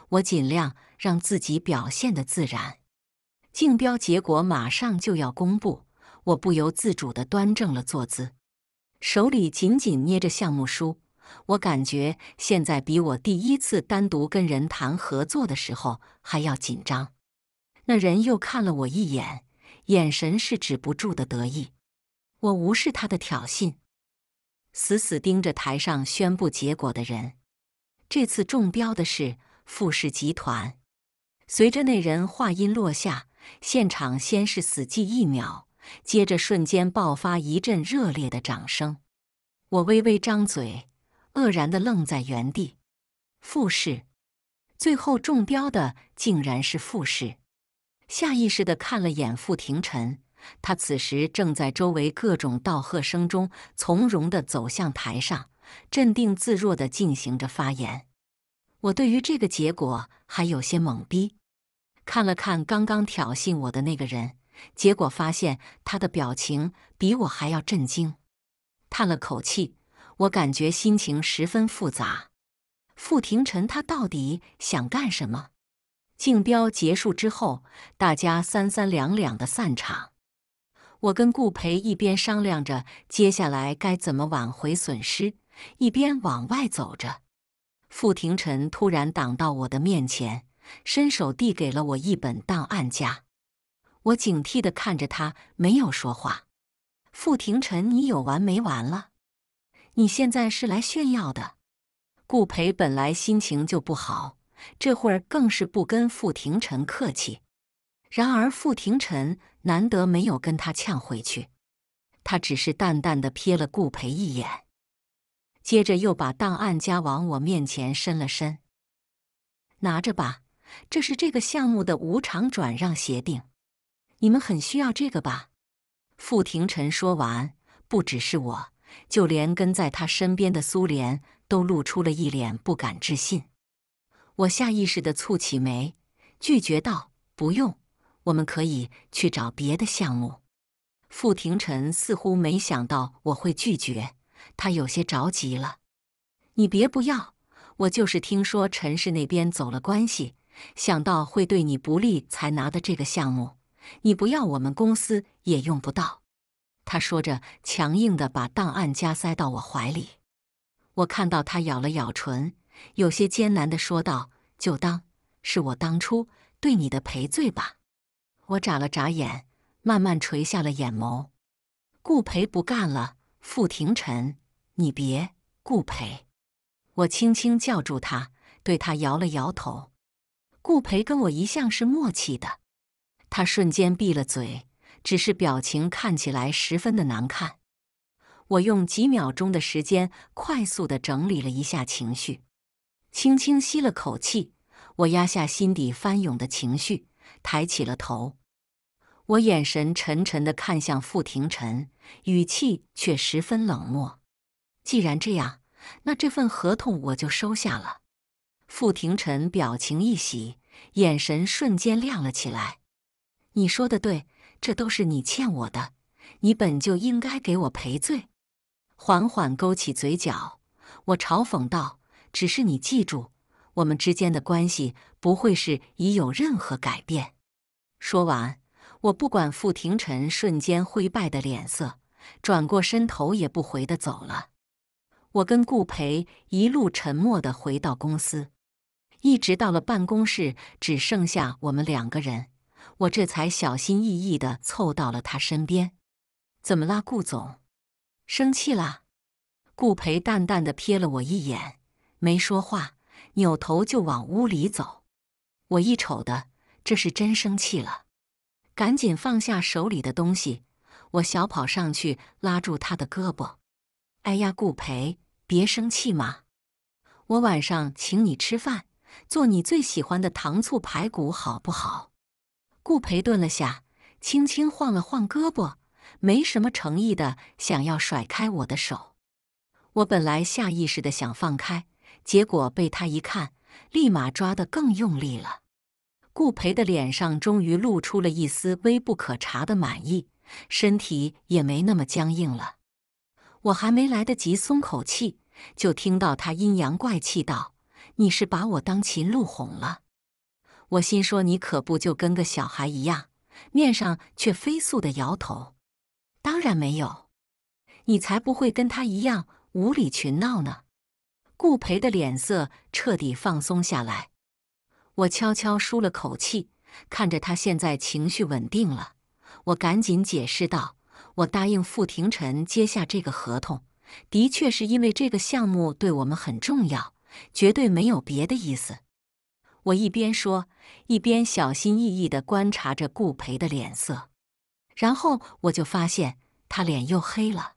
我尽量让自己表现的自然。竞标结果马上就要公布，我不由自主的端正了坐姿，手里紧紧捏着项目书。我感觉现在比我第一次单独跟人谈合作的时候还要紧张。那人又看了我一眼，眼神是止不住的得意。我无视他的挑衅，死死盯着台上宣布结果的人。这次中标的是富士集团。随着那人话音落下，现场先是死寂一秒，接着瞬间爆发一阵热烈的掌声。我微微张嘴。愕然的愣在原地，傅氏最后中标的竟然是傅氏。下意识的看了眼傅廷臣，他此时正在周围各种道贺声中从容的走向台上，镇定自若的进行着发言。我对于这个结果还有些懵逼，看了看刚刚挑衅我的那个人，结果发现他的表情比我还要震惊，叹了口气。我感觉心情十分复杂，傅廷臣他到底想干什么？竞标结束之后，大家三三两两的散场。我跟顾培一边商量着接下来该怎么挽回损失，一边往外走着。傅廷臣突然挡到我的面前，伸手递给了我一本档案夹。我警惕的看着他，没有说话。傅廷臣，你有完没完了？你现在是来炫耀的，顾培本来心情就不好，这会儿更是不跟傅廷臣客气。然而傅廷臣难得没有跟他呛回去，他只是淡淡的瞥了顾培一眼，接着又把档案夹往我面前伸了伸：“拿着吧，这是这个项目的无偿转让协定，你们很需要这个吧？”傅廷臣说完，不只是我。就连跟在他身边的苏联都露出了一脸不敢置信。我下意识地蹙起眉，拒绝道：“不用，我们可以去找别的项目。”傅廷臣似乎没想到我会拒绝，他有些着急了：“你别不要，我就是听说陈氏那边走了关系，想到会对你不利才拿的这个项目。你不要，我们公司也用不到。”他说着，强硬地把档案夹塞到我怀里。我看到他咬了咬唇，有些艰难地说道：“就当是我当初对你的赔罪吧。”我眨了眨眼，慢慢垂下了眼眸。顾培不干了：“傅廷臣，你别……”顾培，我轻轻叫住他，对他摇了摇头。顾培跟我一向是默契的，他瞬间闭了嘴。只是表情看起来十分的难看，我用几秒钟的时间快速的整理了一下情绪，轻轻吸了口气，我压下心底翻涌的情绪，抬起了头，我眼神沉沉的看向傅廷臣，语气却十分冷漠。既然这样，那这份合同我就收下了。傅廷臣表情一喜，眼神瞬间亮了起来。你说的对。这都是你欠我的，你本就应该给我赔罪。缓缓勾起嘴角，我嘲讽道：“只是你记住，我们之间的关系不会是已有任何改变。”说完，我不管傅廷臣瞬间灰败的脸色，转过身，头也不回的走了。我跟顾培一路沉默的回到公司，一直到了办公室，只剩下我们两个人。我这才小心翼翼的凑到了他身边，怎么啦，顾总？生气啦？顾培淡淡的瞥了我一眼，没说话，扭头就往屋里走。我一瞅的，这是真生气了，赶紧放下手里的东西，我小跑上去拉住他的胳膊，哎呀，顾培，别生气嘛，我晚上请你吃饭，做你最喜欢的糖醋排骨，好不好？顾培顿了下，轻轻晃了晃胳膊，没什么诚意的想要甩开我的手。我本来下意识的想放开，结果被他一看，立马抓得更用力了。顾培的脸上终于露出了一丝微不可察的满意，身体也没那么僵硬了。我还没来得及松口气，就听到他阴阳怪气道：“你是把我当秦鹿哄了？”我心说你可不就跟个小孩一样，面上却飞速的摇头。当然没有，你才不会跟他一样无理群闹呢。顾培的脸色彻底放松下来，我悄悄舒了口气，看着他现在情绪稳定了，我赶紧解释道：“我答应傅廷臣接下这个合同，的确是因为这个项目对我们很重要，绝对没有别的意思。”我一边说，一边小心翼翼地观察着顾培的脸色，然后我就发现他脸又黑了。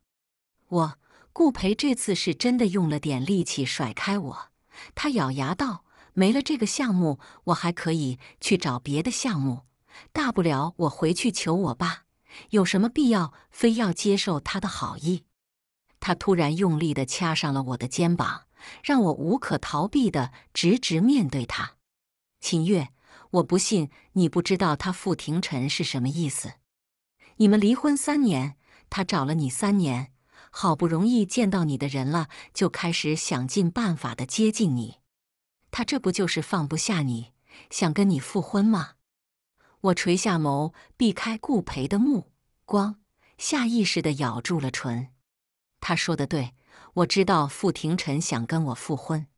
我顾培这次是真的用了点力气甩开我，他咬牙道：“没了这个项目，我还可以去找别的项目，大不了我回去求我爸，有什么必要非要接受他的好意？”他突然用力地掐上了我的肩膀，让我无可逃避地直直面对他。秦月，我不信你不知道他傅廷臣是什么意思。你们离婚三年，他找了你三年，好不容易见到你的人了，就开始想尽办法的接近你。他这不就是放不下你，想跟你复婚吗？我垂下眸，避开顾培的目光，下意识的咬住了唇。他说的对，我知道傅廷臣想跟我复婚。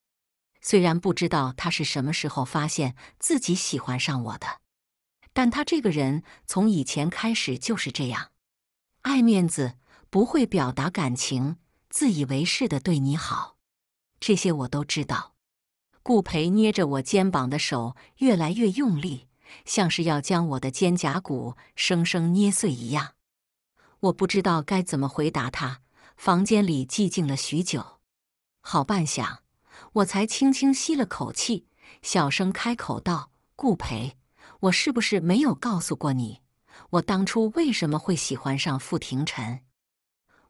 虽然不知道他是什么时候发现自己喜欢上我的，但他这个人从以前开始就是这样，爱面子，不会表达感情，自以为是的对你好，这些我都知道。顾培捏着我肩膀的手越来越用力，像是要将我的肩胛骨生生捏碎一样。我不知道该怎么回答他。房间里寂静了许久，好半晌。我才轻轻吸了口气，小声开口道：“顾培，我是不是没有告诉过你，我当初为什么会喜欢上傅廷臣？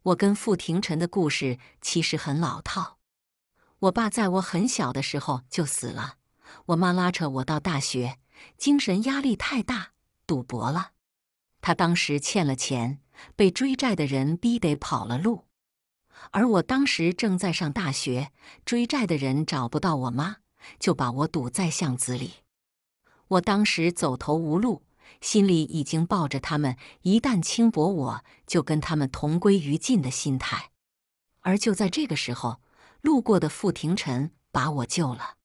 我跟傅廷臣的故事其实很老套。我爸在我很小的时候就死了，我妈拉扯我到大学，精神压力太大，赌博了。他当时欠了钱，被追债的人逼得跑了路。”而我当时正在上大学，追债的人找不到我妈，就把我堵在巷子里。我当时走投无路，心里已经抱着他们一旦轻薄我就跟他们同归于尽的心态。而就在这个时候，路过的傅廷臣把我救了。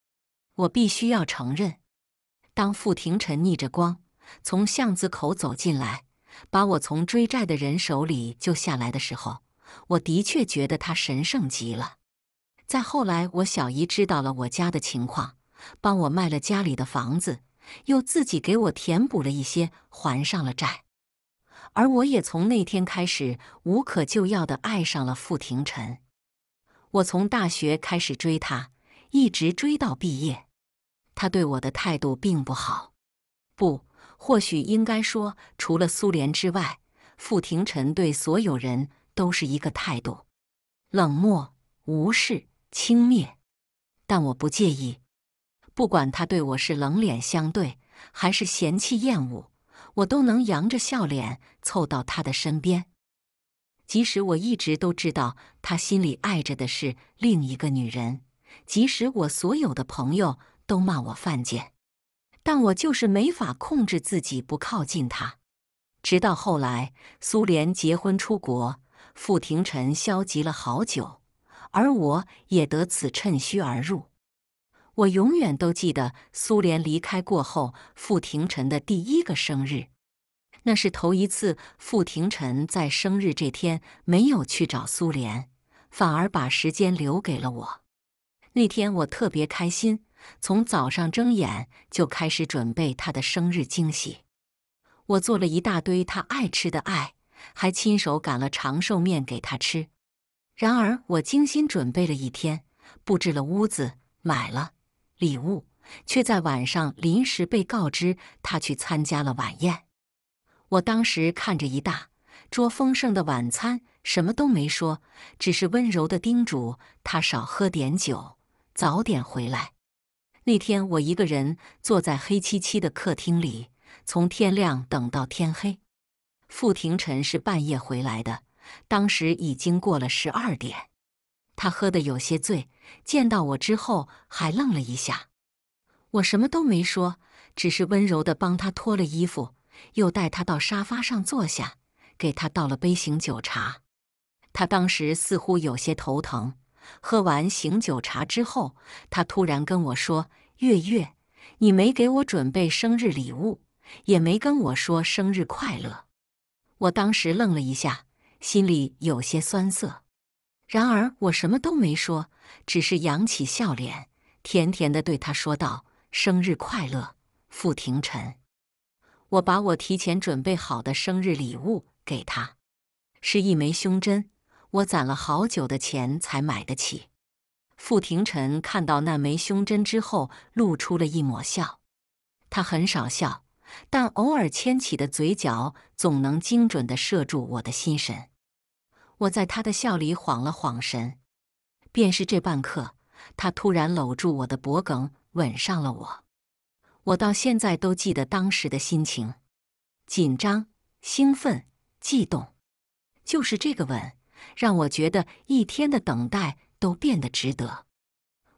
我必须要承认，当傅廷臣逆着光从巷子口走进来，把我从追债的人手里救下来的时候。我的确觉得他神圣极了。再后来，我小姨知道了我家的情况，帮我卖了家里的房子，又自己给我填补了一些，还上了债。而我也从那天开始无可救药的爱上了傅廷臣。我从大学开始追他，一直追到毕业。他对我的态度并不好，不，或许应该说，除了苏联之外，傅廷臣对所有人。都是一个态度：冷漠、无视、轻蔑。但我不介意，不管他对我是冷脸相对，还是嫌弃厌恶，我都能扬着笑脸凑到他的身边。即使我一直都知道他心里爱着的是另一个女人，即使我所有的朋友都骂我犯贱，但我就是没法控制自己不靠近他。直到后来，苏联结婚出国。傅廷臣消极了好久，而我也得此趁虚而入。我永远都记得苏联离开过后，傅廷臣的第一个生日，那是头一次傅廷臣在生日这天没有去找苏联，反而把时间留给了我。那天我特别开心，从早上睁眼就开始准备他的生日惊喜。我做了一大堆他爱吃的爱。还亲手擀了长寿面给他吃。然而，我精心准备了一天，布置了屋子，买了礼物，却在晚上临时被告知他去参加了晚宴。我当时看着一大桌丰盛的晚餐，什么都没说，只是温柔的叮嘱他少喝点酒，早点回来。那天，我一个人坐在黑漆漆的客厅里，从天亮等到天黑。傅廷臣是半夜回来的，当时已经过了十二点，他喝的有些醉，见到我之后还愣了一下。我什么都没说，只是温柔的帮他脱了衣服，又带他到沙发上坐下，给他倒了杯醒酒茶。他当时似乎有些头疼，喝完醒酒茶之后，他突然跟我说：“月月，你没给我准备生日礼物，也没跟我说生日快乐。”我当时愣了一下，心里有些酸涩。然而我什么都没说，只是扬起笑脸，甜甜的对他说道：“生日快乐，傅廷臣！”我把我提前准备好的生日礼物给他，是一枚胸针。我攒了好久的钱才买得起。傅廷晨看到那枚胸针之后，露出了一抹笑。他很少笑。但偶尔牵起的嘴角，总能精准的射住我的心神。我在他的笑里晃了晃神，便是这半刻，他突然搂住我的脖颈，吻上了我。我到现在都记得当时的心情：紧张、兴奋、悸动。就是这个吻，让我觉得一天的等待都变得值得。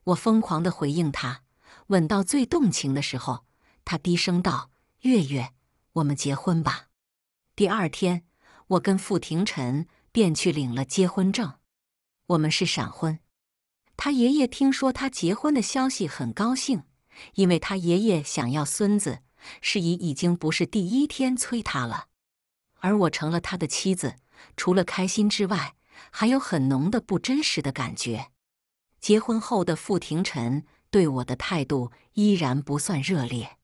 我疯狂的回应他，吻到最动情的时候，他低声道。月月，我们结婚吧。第二天，我跟傅廷臣便去领了结婚证。我们是闪婚。他爷爷听说他结婚的消息，很高兴，因为他爷爷想要孙子，是以已经不是第一天催他了。而我成了他的妻子，除了开心之外，还有很浓的不真实的感觉。结婚后的傅廷臣对我的态度依然不算热烈。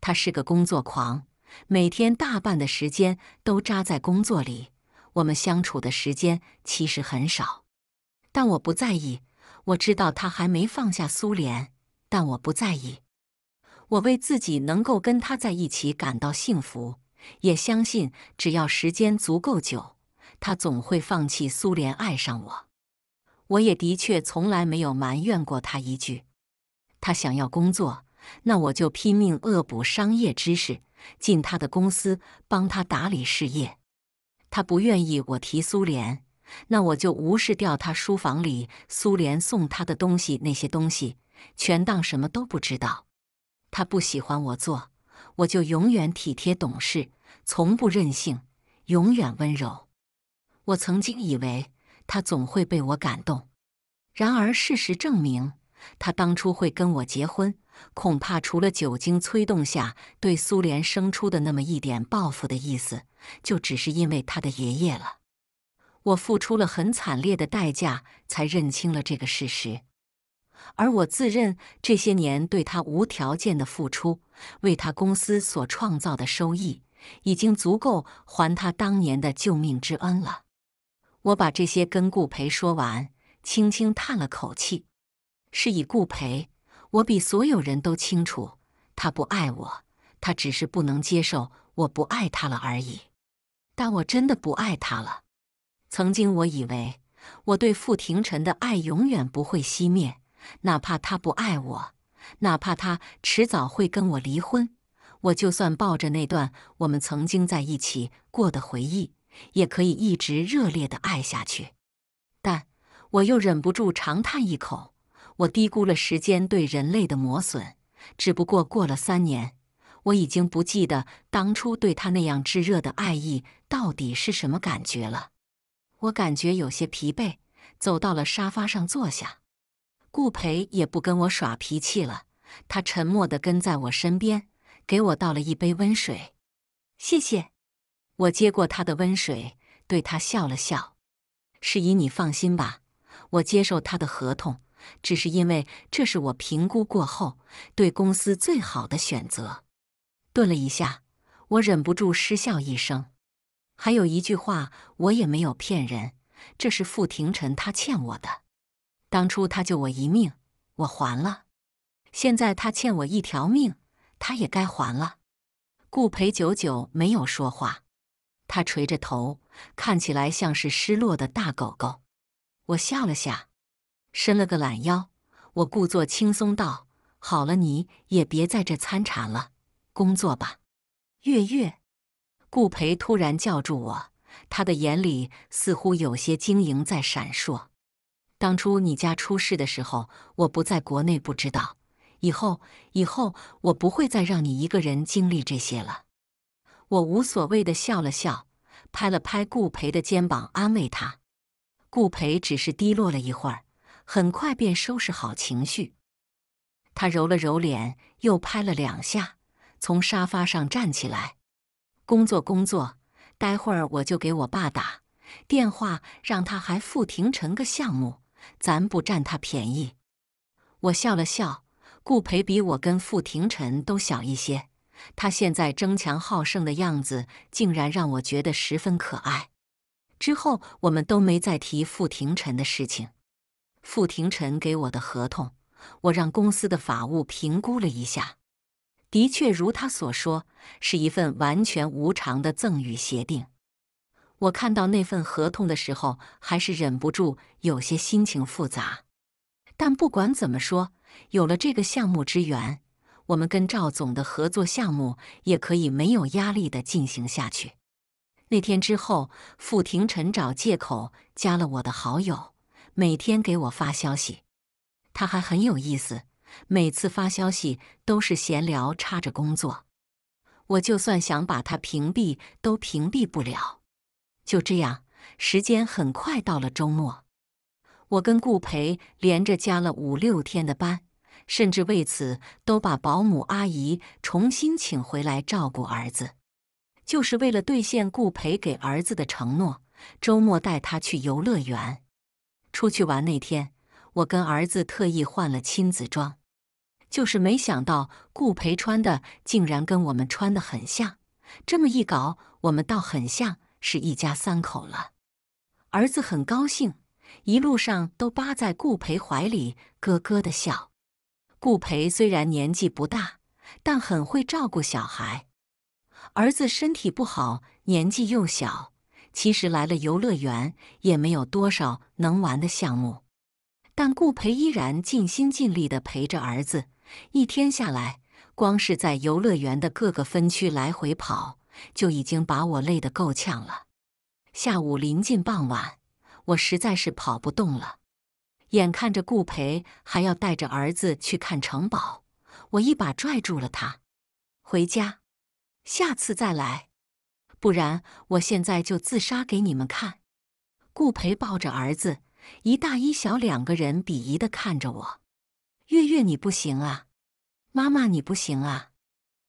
他是个工作狂，每天大半的时间都扎在工作里。我们相处的时间其实很少，但我不在意。我知道他还没放下苏联，但我不在意。我为自己能够跟他在一起感到幸福，也相信只要时间足够久，他总会放弃苏联，爱上我。我也的确从来没有埋怨过他一句。他想要工作。那我就拼命恶补商业知识，进他的公司帮他打理事业。他不愿意我提苏联，那我就无视掉他书房里苏联送他的东西，那些东西全当什么都不知道。他不喜欢我做，我就永远体贴懂事，从不任性，永远温柔。我曾经以为他总会被我感动，然而事实证明，他当初会跟我结婚。恐怕除了酒精催动下对苏联生出的那么一点报复的意思，就只是因为他的爷爷了。我付出了很惨烈的代价，才认清了这个事实。而我自认这些年对他无条件的付出，为他公司所创造的收益，已经足够还他当年的救命之恩了。我把这些跟顾培说完，轻轻叹了口气，是以顾培。我比所有人都清楚，他不爱我，他只是不能接受我不爱他了而已。但我真的不爱他了。曾经我以为我对傅廷臣的爱永远不会熄灭，哪怕他不爱我，哪怕他迟早会跟我离婚，我就算抱着那段我们曾经在一起过的回忆，也可以一直热烈的爱下去。但我又忍不住长叹一口。我低估了时间对人类的磨损。只不过过了三年，我已经不记得当初对他那样炙热的爱意到底是什么感觉了。我感觉有些疲惫，走到了沙发上坐下。顾培也不跟我耍脾气了，他沉默地跟在我身边，给我倒了一杯温水。谢谢。我接过他的温水，对他笑了笑，是以你放心吧。我接受他的合同。只是因为这是我评估过后对公司最好的选择。顿了一下，我忍不住失笑一声。还有一句话，我也没有骗人，这是傅廷臣他欠我的。当初他救我一命，我还了；现在他欠我一条命，他也该还了。顾培久久没有说话，他垂着头，看起来像是失落的大狗狗。我笑了笑。伸了个懒腰，我故作轻松道：“好了，你也别在这参禅了，工作吧。”月月，顾培突然叫住我，他的眼里似乎有些晶莹在闪烁。当初你家出事的时候，我不在国内，不知道。以后，以后我不会再让你一个人经历这些了。我无所谓的笑了笑，拍了拍顾培的肩膀，安慰他。顾培只是低落了一会儿。很快便收拾好情绪，他揉了揉脸，又拍了两下，从沙发上站起来。工作，工作，待会儿我就给我爸打电话，让他还付廷臣个项目，咱不占他便宜。我笑了笑。顾培比我跟傅廷臣都小一些，他现在争强好胜的样子，竟然让我觉得十分可爱。之后我们都没再提傅廷臣的事情。傅廷臣给我的合同，我让公司的法务评估了一下，的确如他所说，是一份完全无偿的赠与协定。我看到那份合同的时候，还是忍不住有些心情复杂。但不管怎么说，有了这个项目支援，我们跟赵总的合作项目也可以没有压力的进行下去。那天之后，傅廷臣找借口加了我的好友。每天给我发消息，他还很有意思。每次发消息都是闲聊，插着工作。我就算想把他屏蔽，都屏蔽不了。就这样，时间很快到了周末。我跟顾培连着加了五六天的班，甚至为此都把保姆阿姨重新请回来照顾儿子，就是为了兑现顾培给儿子的承诺：周末带他去游乐园。出去玩那天，我跟儿子特意换了亲子装，就是没想到顾培穿的竟然跟我们穿的很像。这么一搞，我们倒很像是一家三口了。儿子很高兴，一路上都扒在顾培怀里，咯咯的笑。顾培虽然年纪不大，但很会照顾小孩。儿子身体不好，年纪又小。其实来了游乐园也没有多少能玩的项目，但顾培依然尽心尽力地陪着儿子。一天下来，光是在游乐园的各个分区来回跑，就已经把我累得够呛了。下午临近傍晚，我实在是跑不动了，眼看着顾培还要带着儿子去看城堡，我一把拽住了他：“回家，下次再来。”不然，我现在就自杀给你们看。顾培抱着儿子，一大一小两个人鄙夷的看着我。月月，你不行啊！妈妈，你不行啊！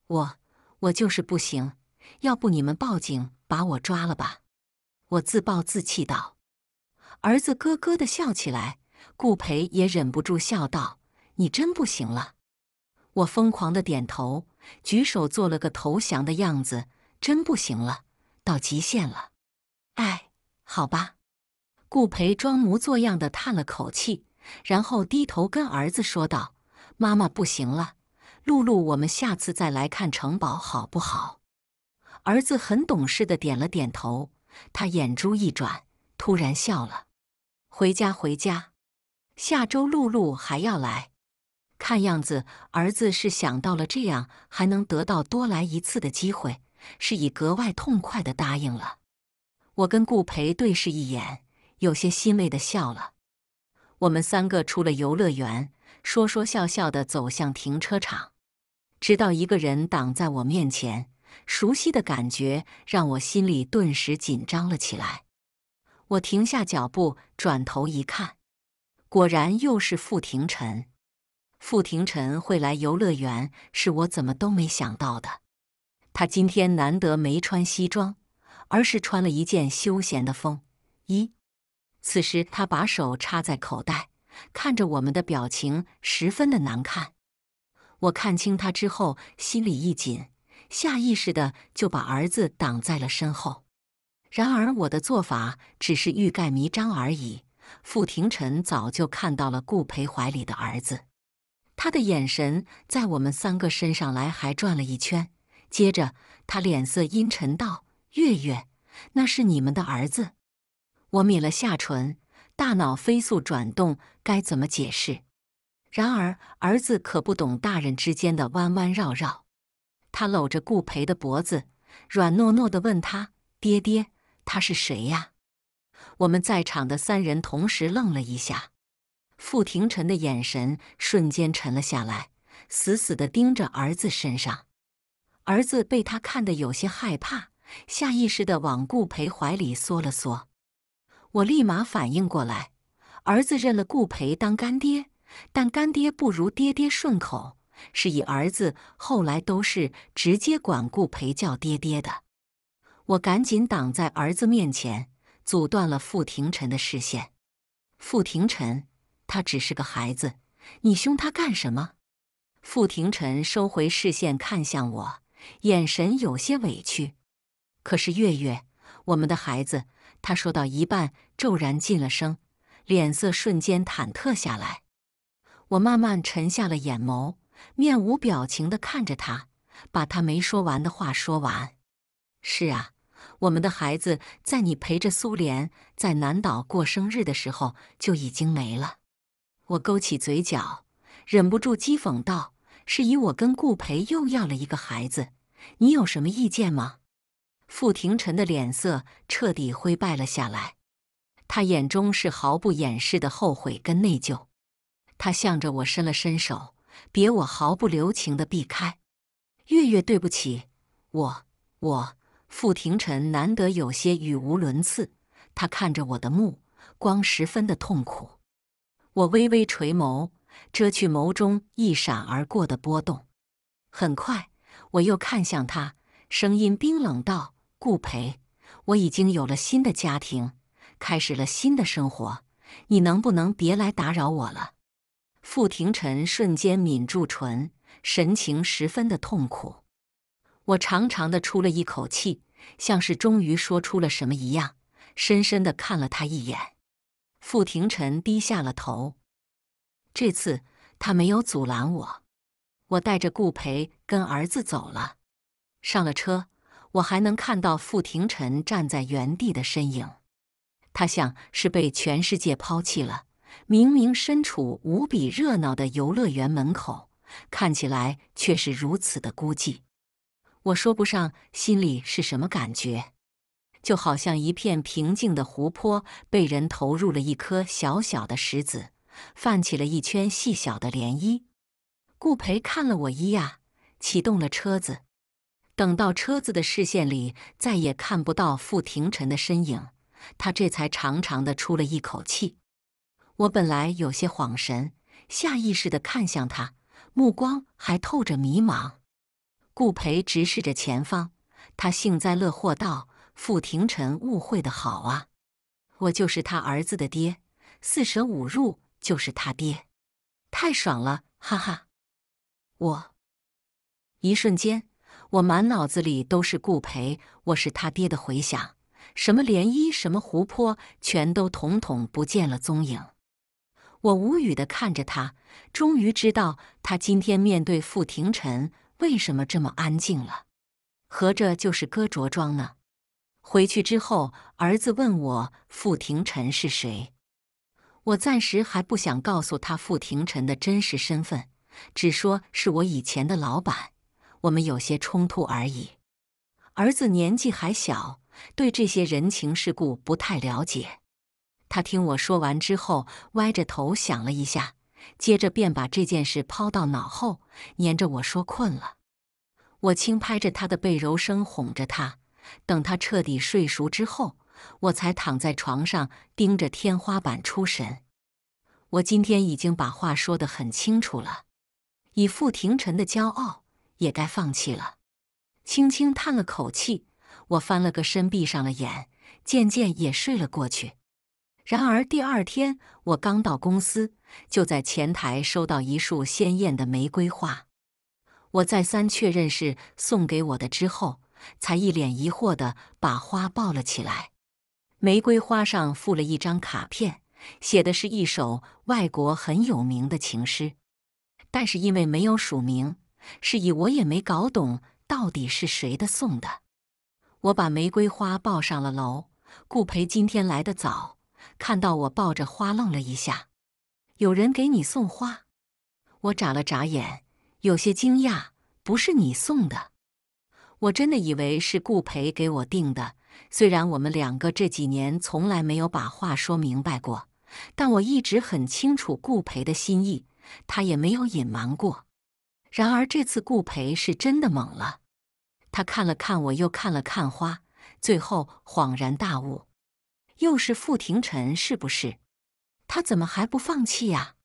我，我就是不行。要不你们报警把我抓了吧？我自暴自弃道。儿子咯咯的笑起来，顾培也忍不住笑道：“你真不行了。”我疯狂的点头，举手做了个投降的样子。真不行了，到极限了，哎，好吧。顾培装模作样的叹了口气，然后低头跟儿子说道：“妈妈不行了，露露，我们下次再来看城堡好不好？”儿子很懂事的点了点头。他眼珠一转，突然笑了：“回家，回家。下周露露还要来。看样子，儿子是想到了这样还能得到多来一次的机会。”是以格外痛快的答应了。我跟顾培对视一眼，有些欣慰的笑了。我们三个出了游乐园，说说笑笑的走向停车场，直到一个人挡在我面前，熟悉的感觉让我心里顿时紧张了起来。我停下脚步，转头一看，果然又是傅廷臣。傅廷臣会来游乐园，是我怎么都没想到的。他今天难得没穿西装，而是穿了一件休闲的风衣。此时他把手插在口袋，看着我们的表情十分的难看。我看清他之后，心里一紧，下意识的就把儿子挡在了身后。然而我的做法只是欲盖弥彰而已。傅廷臣早就看到了顾培怀里的儿子，他的眼神在我们三个身上来还转了一圈。接着，他脸色阴沉道：“月月，那是你们的儿子。”我抿了下唇，大脑飞速转动，该怎么解释？然而，儿子可不懂大人之间的弯弯绕绕。他搂着顾培的脖子，软糯糯地问他：“爹爹，他是谁呀？”我们在场的三人同时愣了一下，傅廷臣的眼神瞬间沉了下来，死死地盯着儿子身上。儿子被他看得有些害怕，下意识的往顾培怀里缩了缩。我立马反应过来，儿子认了顾培当干爹，但干爹不如爹爹顺口，是以儿子后来都是直接管顾培叫爹爹的。我赶紧挡在儿子面前，阻断了傅廷臣的视线。傅廷臣，他只是个孩子，你凶他干什么？傅廷臣收回视线，看向我。眼神有些委屈，可是月月，我们的孩子。他说到一半，骤然进了声，脸色瞬间忐忑下来。我慢慢沉下了眼眸，面无表情地看着他，把他没说完的话说完。是啊，我们的孩子在你陪着苏联在南岛过生日的时候就已经没了。我勾起嘴角，忍不住讥讽道。是以我跟顾培又要了一个孩子，你有什么意见吗？傅廷臣的脸色彻底灰败了下来，他眼中是毫不掩饰的后悔跟内疚。他向着我伸了伸手，别我毫不留情的避开。月月，对不起，我我。傅廷臣难得有些语无伦次，他看着我的目光十分的痛苦。我微微垂眸。遮去眸中一闪而过的波动。很快，我又看向他，声音冰冷道：“顾培，我已经有了新的家庭，开始了新的生活，你能不能别来打扰我了？”傅廷臣瞬间抿住唇，神情十分的痛苦。我长长的出了一口气，像是终于说出了什么一样，深深的看了他一眼。傅廷臣低下了头。这次他没有阻拦我，我带着顾培跟儿子走了。上了车，我还能看到傅廷臣站在原地的身影。他像是被全世界抛弃了，明明身处无比热闹的游乐园门口，看起来却是如此的孤寂。我说不上心里是什么感觉，就好像一片平静的湖泊被人投入了一颗小小的石子。泛起了一圈细小的涟漪。顾培看了我一眼，启动了车子。等到车子的视线里再也看不到傅廷臣的身影，他这才长长的出了一口气。我本来有些恍神，下意识的看向他，目光还透着迷茫。顾培直视着前方，他幸灾乐祸道：“傅廷臣误会的好啊，我就是他儿子的爹，四舍五入。”就是他爹，太爽了，哈哈！我一瞬间，我满脑子里都是顾培我是他爹的回响，什么涟漪，什么湖泊，全都统统不见了踪影。我无语的看着他，终于知道他今天面对傅廷臣为什么这么安静了，合着就是哥着装呢。回去之后，儿子问我傅廷臣是谁。我暂时还不想告诉他傅廷臣的真实身份，只说是我以前的老板，我们有些冲突而已。儿子年纪还小，对这些人情世故不太了解。他听我说完之后，歪着头想了一下，接着便把这件事抛到脑后，粘着我说困了。我轻拍着他的背，柔声哄着他。等他彻底睡熟之后。我才躺在床上盯着天花板出神。我今天已经把话说得很清楚了，以傅廷臣的骄傲也该放弃了。轻轻叹了口气，我翻了个身，闭上了眼，渐渐也睡了过去。然而第二天，我刚到公司，就在前台收到一束鲜艳的玫瑰花。我再三确认是送给我的之后，才一脸疑惑地把花抱了起来。玫瑰花上附了一张卡片，写的是一首外国很有名的情诗，但是因为没有署名，是以我也没搞懂到底是谁的送的。我把玫瑰花抱上了楼。顾培今天来的早，看到我抱着花愣了一下：“有人给你送花？”我眨了眨眼，有些惊讶：“不是你送的？我真的以为是顾培给我订的。”虽然我们两个这几年从来没有把话说明白过，但我一直很清楚顾培的心意，他也没有隐瞒过。然而这次顾培是真的懵了，他看了看我，又看了看花，最后恍然大悟：又是傅廷臣，是不是？他怎么还不放弃呀？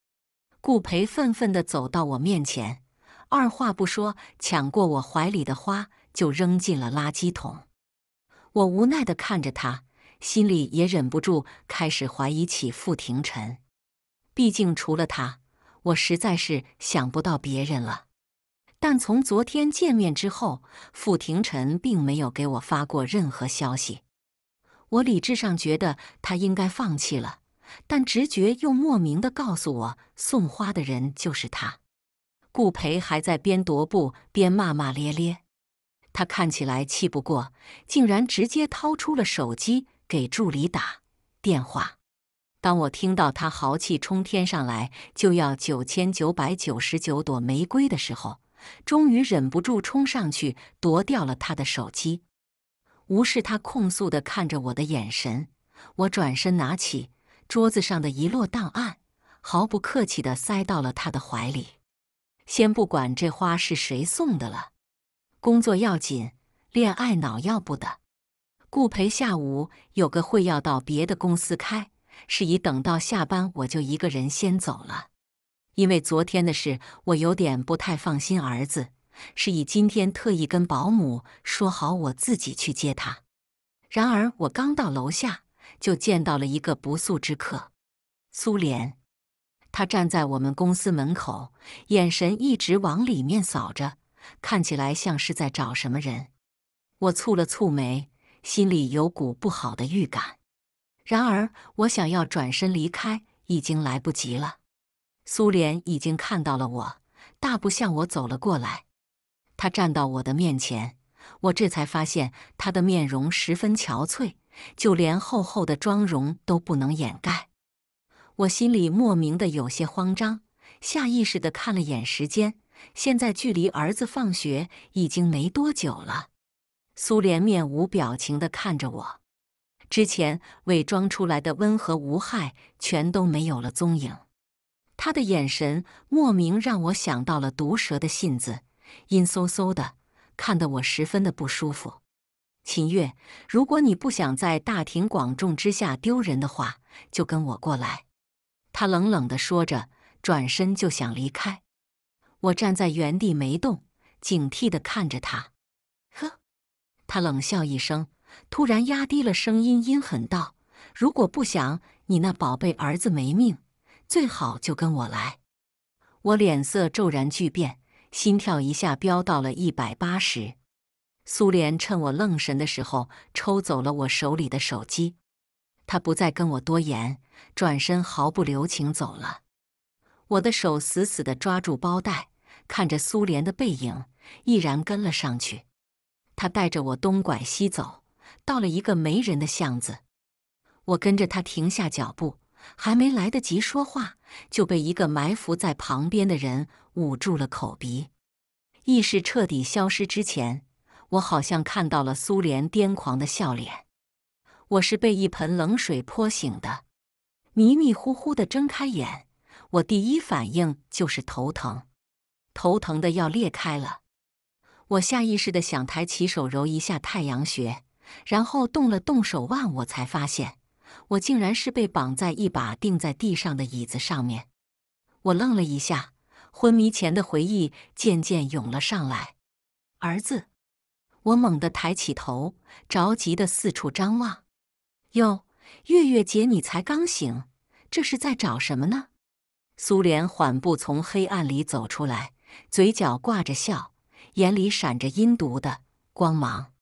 顾培愤愤地走到我面前，二话不说，抢过我怀里的花，就扔进了垃圾桶。我无奈的看着他，心里也忍不住开始怀疑起傅廷晨。毕竟除了他，我实在是想不到别人了。但从昨天见面之后，傅廷晨并没有给我发过任何消息。我理智上觉得他应该放弃了，但直觉又莫名的告诉我，送花的人就是他。顾培还在边踱步边骂骂咧咧。他看起来气不过，竟然直接掏出了手机给助理打电话。当我听到他豪气冲天上来就要九千九百九十九朵玫瑰的时候，终于忍不住冲上去夺掉了他的手机，无视他控诉的看着我的眼神，我转身拿起桌子上的一摞档案，毫不客气的塞到了他的怀里。先不管这花是谁送的了。工作要紧，恋爱脑要不得。顾培下午有个会，要到别的公司开，是以等到下班我就一个人先走了。因为昨天的事，我有点不太放心儿子，是以今天特意跟保姆说好，我自己去接他。然而我刚到楼下，就见到了一个不速之客——苏联。他站在我们公司门口，眼神一直往里面扫着。看起来像是在找什么人，我蹙了蹙眉，心里有股不好的预感。然而，我想要转身离开已经来不及了。苏联已经看到了我，大步向我走了过来。他站到我的面前，我这才发现他的面容十分憔悴，就连厚厚的妆容都不能掩盖。我心里莫名的有些慌张，下意识的看了眼时间。现在距离儿子放学已经没多久了，苏联面无表情地看着我，之前伪装出来的温和无害全都没有了踪影。他的眼神莫名让我想到了毒蛇的信子，阴飕飕的，看得我十分的不舒服。秦月，如果你不想在大庭广众之下丢人的话，就跟我过来。”他冷冷地说着，转身就想离开。我站在原地没动，警惕地看着他。呵，他冷笑一声，突然压低了声音，阴狠道：“如果不想你那宝贝儿子没命，最好就跟我来。”我脸色骤然巨变，心跳一下飙到了一百八十。苏联趁我愣神的时候，抽走了我手里的手机。他不再跟我多言，转身毫不留情走了。我的手死死的抓住包带，看着苏联的背影，毅然跟了上去。他带着我东拐西走，到了一个没人的巷子。我跟着他停下脚步，还没来得及说话，就被一个埋伏在旁边的人捂住了口鼻。意识彻底消失之前，我好像看到了苏联癫狂的笑脸。我是被一盆冷水泼醒的，迷迷糊糊的睁开眼。我第一反应就是头疼，头疼的要裂开了。我下意识的想抬起手揉一下太阳穴，然后动了动手腕，我才发现我竟然是被绑在一把钉在地上的椅子上面。我愣了一下，昏迷前的回忆渐渐涌了上来。儿子，我猛地抬起头，着急的四处张望。哟，月月姐，你才刚醒，这是在找什么呢？苏联缓步从黑暗里走出来，嘴角挂着笑，眼里闪着阴毒的光芒。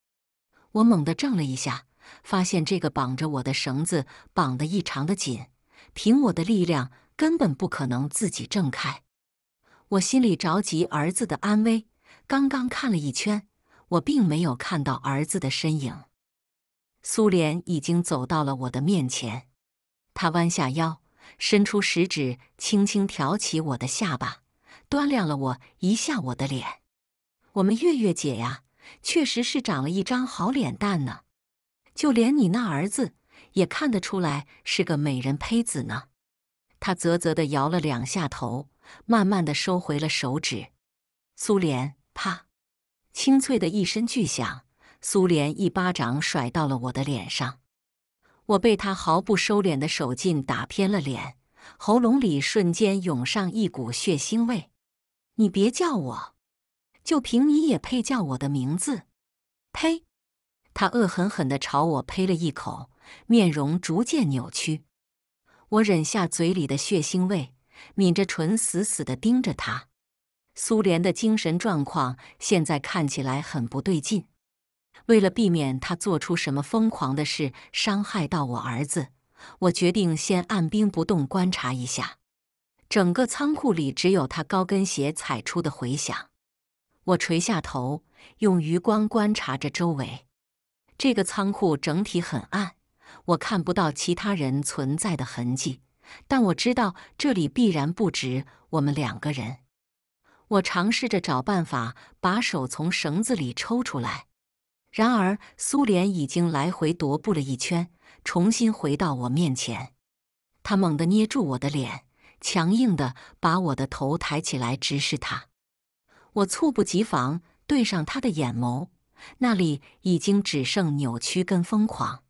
我猛地怔了一下，发现这个绑着我的绳子绑得异常的紧，凭我的力量根本不可能自己挣开。我心里着急儿子的安危，刚刚看了一圈，我并没有看到儿子的身影。苏联已经走到了我的面前，他弯下腰。伸出食指，轻轻挑起我的下巴，端量了我一下我的脸。我们月月姐呀，确实是长了一张好脸蛋呢。就连你那儿子也看得出来是个美人胚子呢。他啧啧的摇了两下头，慢慢的收回了手指。苏莲，啪！清脆的一声巨响，苏莲一巴掌甩到了我的脸上。我被他毫不收敛的手劲打偏了脸，喉咙里瞬间涌上一股血腥味。你别叫我，就凭你也配叫我的名字？呸！他恶狠狠地朝我呸了一口，面容逐渐扭曲。我忍下嘴里的血腥味，抿着唇，死死地盯着他。苏联的精神状况现在看起来很不对劲。为了避免他做出什么疯狂的事伤害到我儿子，我决定先按兵不动，观察一下。整个仓库里只有他高跟鞋踩出的回响。我垂下头，用余光观察着周围。这个仓库整体很暗，我看不到其他人存在的痕迹，但我知道这里必然不止我们两个人。我尝试着找办法把手从绳子里抽出来。然而，苏联已经来回踱步了一圈，重新回到我面前。他猛地捏住我的脸，强硬地把我的头抬起来直视他。我猝不及防，对上他的眼眸，那里已经只剩扭曲跟疯狂。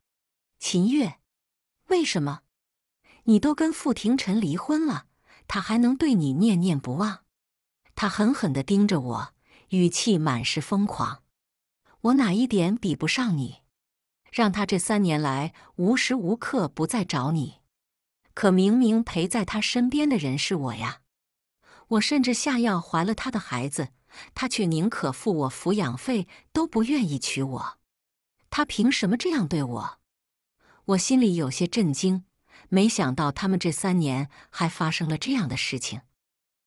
秦月，为什么你都跟傅廷臣离婚了，他还能对你念念不忘？他狠狠地盯着我，语气满是疯狂。我哪一点比不上你？让他这三年来无时无刻不在找你，可明明陪在他身边的人是我呀！我甚至下药怀了他的孩子，他却宁可付我抚养费都不愿意娶我。他凭什么这样对我？我心里有些震惊，没想到他们这三年还发生了这样的事情。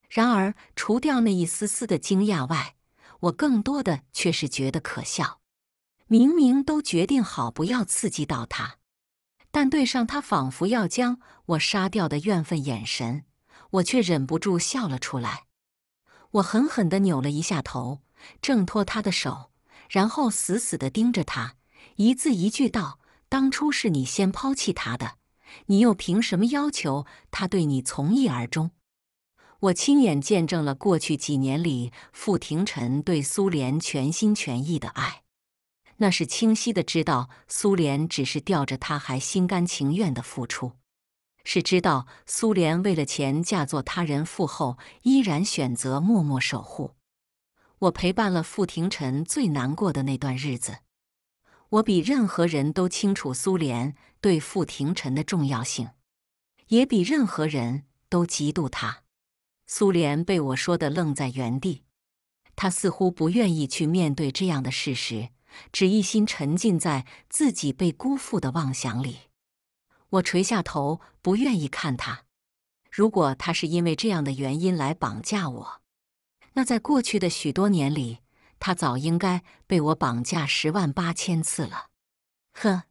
然而，除掉那一丝丝的惊讶外，我更多的却是觉得可笑，明明都决定好不要刺激到他，但对上他仿佛要将我杀掉的怨愤眼神，我却忍不住笑了出来。我狠狠的扭了一下头，挣脱他的手，然后死死的盯着他，一字一句道：“当初是你先抛弃他的，你又凭什么要求他对你从一而终？”我亲眼见证了过去几年里傅廷臣对苏联全心全意的爱，那是清晰的知道苏联只是吊着他还心甘情愿的付出，是知道苏联为了钱嫁作他人妇后依然选择默默守护。我陪伴了傅廷臣最难过的那段日子，我比任何人都清楚苏联对傅廷臣的重要性，也比任何人都嫉妒他。苏联被我说的愣在原地，他似乎不愿意去面对这样的事实，只一心沉浸在自己被辜负的妄想里。我垂下头，不愿意看他。如果他是因为这样的原因来绑架我，那在过去的许多年里，他早应该被我绑架十万八千次了。呵，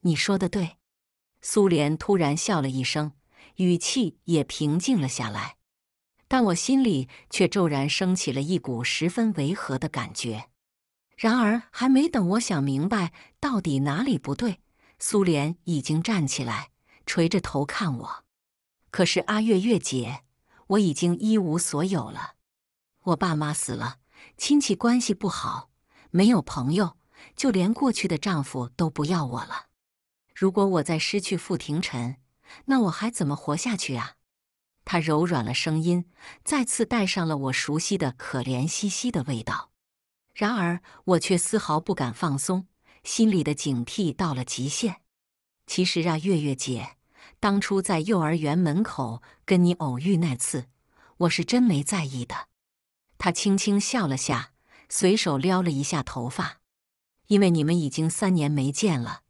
你说的对。苏联突然笑了一声，语气也平静了下来。但我心里却骤然升起了一股十分违和的感觉。然而，还没等我想明白到底哪里不对，苏联已经站起来，垂着头看我。可是，阿月月姐，我已经一无所有了。我爸妈死了，亲戚关系不好，没有朋友，就连过去的丈夫都不要我了。如果我再失去傅廷臣，那我还怎么活下去啊？他柔软了声音，再次带上了我熟悉的可怜兮兮的味道。然而我却丝毫不敢放松，心里的警惕到了极限。其实啊，月月姐，当初在幼儿园门口跟你偶遇那次，我是真没在意的。他轻轻笑了下，随手撩了一下头发，因为你们已经三年没见了，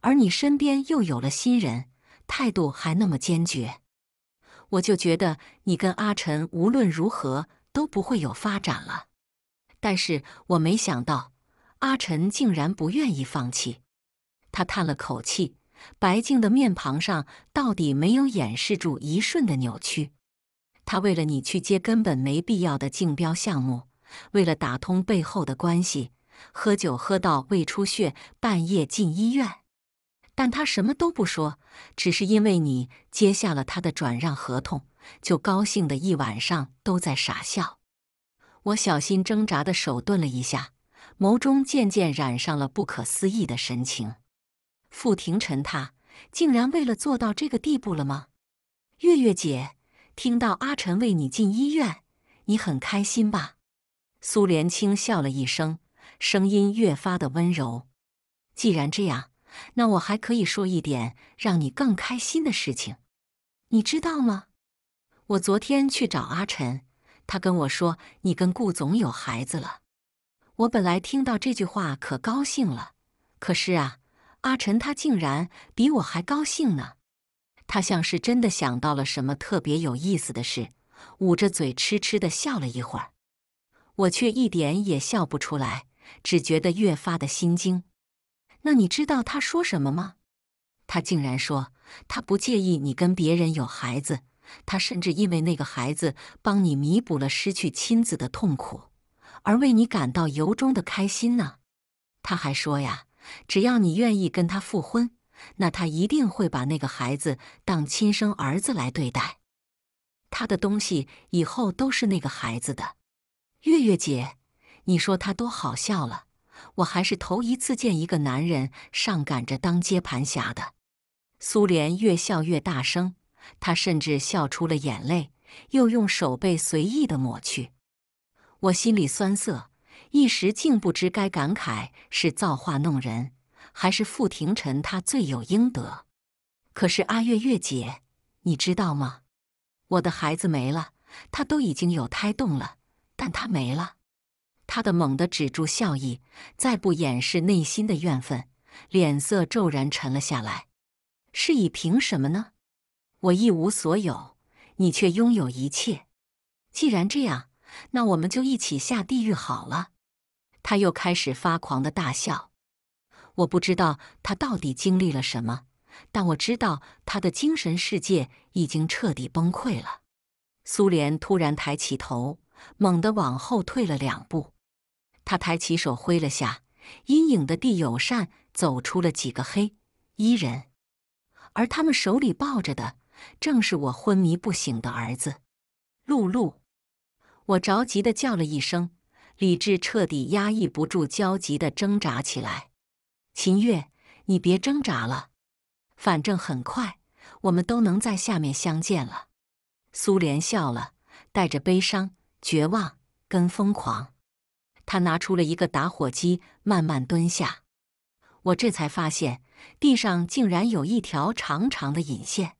而你身边又有了新人，态度还那么坚决。我就觉得你跟阿晨无论如何都不会有发展了，但是我没想到阿晨竟然不愿意放弃。他叹了口气，白净的面庞上到底没有掩饰住一瞬的扭曲。他为了你去接根本没必要的竞标项目，为了打通背后的关系，喝酒喝到胃出血，半夜进医院。但他什么都不说，只是因为你接下了他的转让合同，就高兴的一晚上都在傻笑。我小心挣扎的手顿了一下，眸中渐渐染上了不可思议的神情。傅廷臣，他竟然为了做到这个地步了吗？月月姐，听到阿晨为你进医院，你很开心吧？苏莲青笑了一声，声音越发的温柔。既然这样。那我还可以说一点让你更开心的事情，你知道吗？我昨天去找阿晨，他跟我说你跟顾总有孩子了。我本来听到这句话可高兴了，可是啊，阿晨他竟然比我还高兴呢。他像是真的想到了什么特别有意思的事，捂着嘴痴痴的笑了一会儿，我却一点也笑不出来，只觉得越发的心惊。那你知道他说什么吗？他竟然说他不介意你跟别人有孩子，他甚至因为那个孩子帮你弥补了失去亲子的痛苦，而为你感到由衷的开心呢。他还说呀，只要你愿意跟他复婚，那他一定会把那个孩子当亲生儿子来对待，他的东西以后都是那个孩子的。月月姐，你说他多好笑了。我还是头一次见一个男人上赶着当接盘侠的。苏联越笑越大声，他甚至笑出了眼泪，又用手背随意的抹去。我心里酸涩，一时竟不知该感慨是造化弄人，还是傅廷臣他罪有应得。可是阿月月姐，你知道吗？我的孩子没了，他都已经有胎动了，但他没了。他的猛地止住笑意，再不掩饰内心的怨愤，脸色骤然沉了下来。是以凭什么呢？我一无所有，你却拥有一切。既然这样，那我们就一起下地狱好了。他又开始发狂的大笑。我不知道他到底经历了什么，但我知道他的精神世界已经彻底崩溃了。苏联突然抬起头，猛地往后退了两步。他抬起手挥了下，阴影的地友善走出了几个黑衣人，而他们手里抱着的正是我昏迷不醒的儿子露露。我着急的叫了一声，理智彻底压抑不住，焦急的挣扎起来。秦月，你别挣扎了，反正很快我们都能在下面相见了。苏莲笑了，带着悲伤、绝望跟疯狂。他拿出了一个打火机，慢慢蹲下。我这才发现地上竟然有一条长长的引线。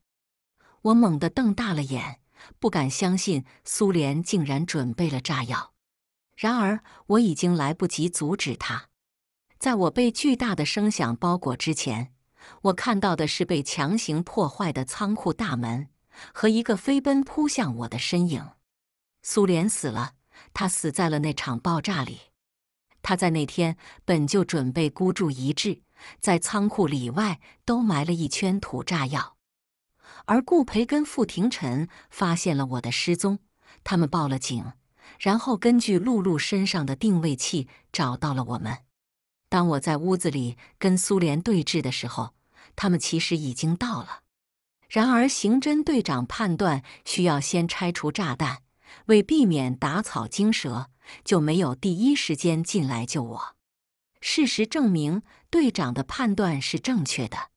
我猛地瞪大了眼，不敢相信苏联竟然准备了炸药。然而我已经来不及阻止他。在我被巨大的声响包裹之前，我看到的是被强行破坏的仓库大门和一个飞奔扑向我的身影。苏联死了。他死在了那场爆炸里。他在那天本就准备孤注一掷，在仓库里外都埋了一圈土炸药。而顾培跟傅廷臣发现了我的失踪，他们报了警，然后根据露露身上的定位器找到了我们。当我在屋子里跟苏联对峙的时候，他们其实已经到了。然而刑侦队长判断需要先拆除炸弹。为避免打草惊蛇，就没有第一时间进来救我。事实证明，队长的判断是正确的。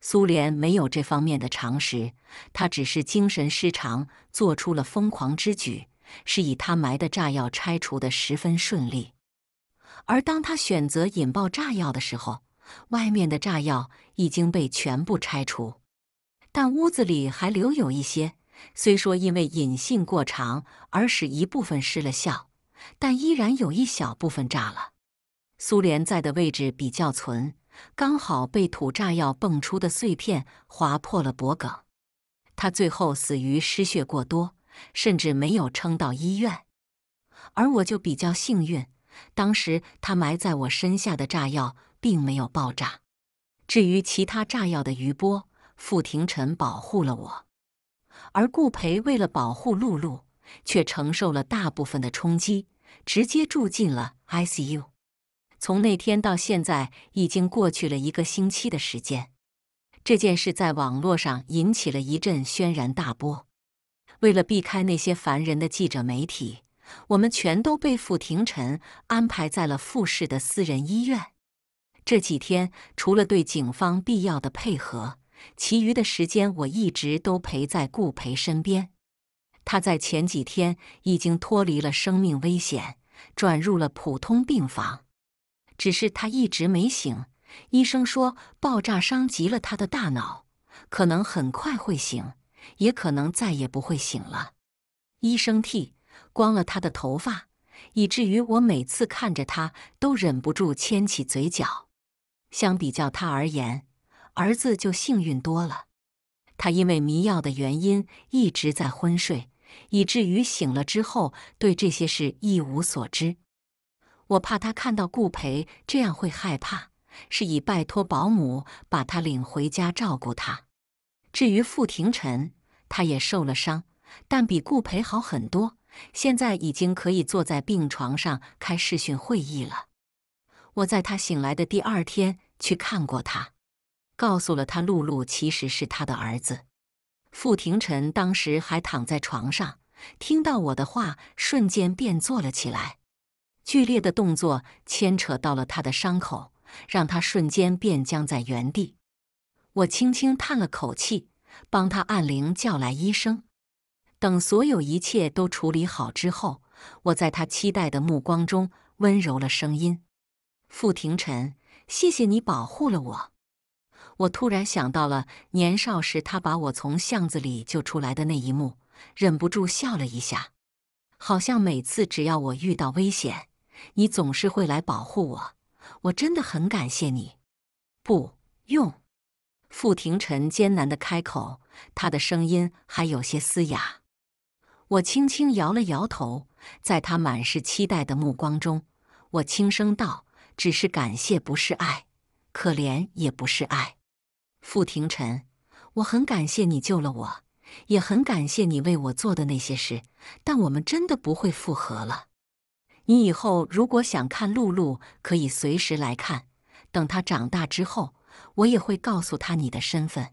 苏联没有这方面的常识，他只是精神失常，做出了疯狂之举，是以他埋的炸药拆除的十分顺利。而当他选择引爆炸药的时候，外面的炸药已经被全部拆除，但屋子里还留有一些。虽说因为引信过长而使一部分失了效，但依然有一小部分炸了。苏联在的位置比较存，刚好被土炸药蹦出的碎片划破了脖颈，他最后死于失血过多，甚至没有撑到医院。而我就比较幸运，当时他埋在我身下的炸药并没有爆炸。至于其他炸药的余波，傅廷臣保护了我。而顾培为了保护露露，却承受了大部分的冲击，直接住进了 ICU。从那天到现在，已经过去了一个星期的时间。这件事在网络上引起了一阵轩然大波。为了避开那些烦人的记者媒体，我们全都被傅廷臣安排在了富士的私人医院。这几天，除了对警方必要的配合。其余的时间，我一直都陪在顾培身边。他在前几天已经脱离了生命危险，转入了普通病房。只是他一直没醒。医生说，爆炸伤及了他的大脑，可能很快会醒，也可能再也不会醒了。医生剃光了他的头发，以至于我每次看着他，都忍不住牵起嘴角。相比较他而言，儿子就幸运多了，他因为迷药的原因一直在昏睡，以至于醒了之后对这些事一无所知。我怕他看到顾培这样会害怕，是以拜托保姆把他领回家照顾他。至于傅廷臣，他也受了伤，但比顾培好很多，现在已经可以坐在病床上开视讯会议了。我在他醒来的第二天去看过他。告诉了他，露露其实是他的儿子。傅廷臣当时还躺在床上，听到我的话，瞬间便坐了起来。剧烈的动作牵扯到了他的伤口，让他瞬间便僵在原地。我轻轻叹了口气，帮他按铃叫来医生。等所有一切都处理好之后，我在他期待的目光中，温柔了声音：“傅廷臣，谢谢你保护了我。”我突然想到了年少时他把我从巷子里救出来的那一幕，忍不住笑了一下。好像每次只要我遇到危险，你总是会来保护我。我真的很感谢你。不用。傅廷臣艰难的开口，他的声音还有些嘶哑。我轻轻摇了摇头，在他满是期待的目光中，我轻声道：“只是感谢，不是爱。可怜，也不是爱。”傅廷臣，我很感谢你救了我，也很感谢你为我做的那些事，但我们真的不会复合了。你以后如果想看露露，可以随时来看。等她长大之后，我也会告诉她你的身份。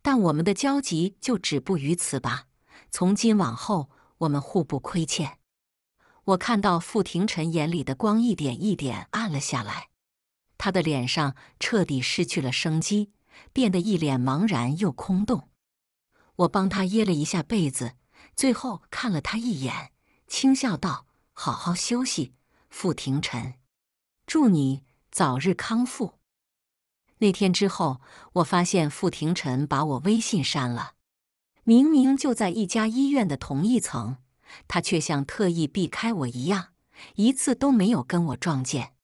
但我们的交集就止步于此吧。从今往后，我们互不亏欠。我看到傅廷臣眼里的光一点一点暗了下来，他的脸上彻底失去了生机。变得一脸茫然又空洞，我帮他掖了一下被子，最后看了他一眼，轻笑道：“好好休息，傅廷臣，祝你早日康复。”那天之后，我发现傅廷臣把我微信删了，明明就在一家医院的同一层，他却像特意避开我一样，一次都没有跟我撞见。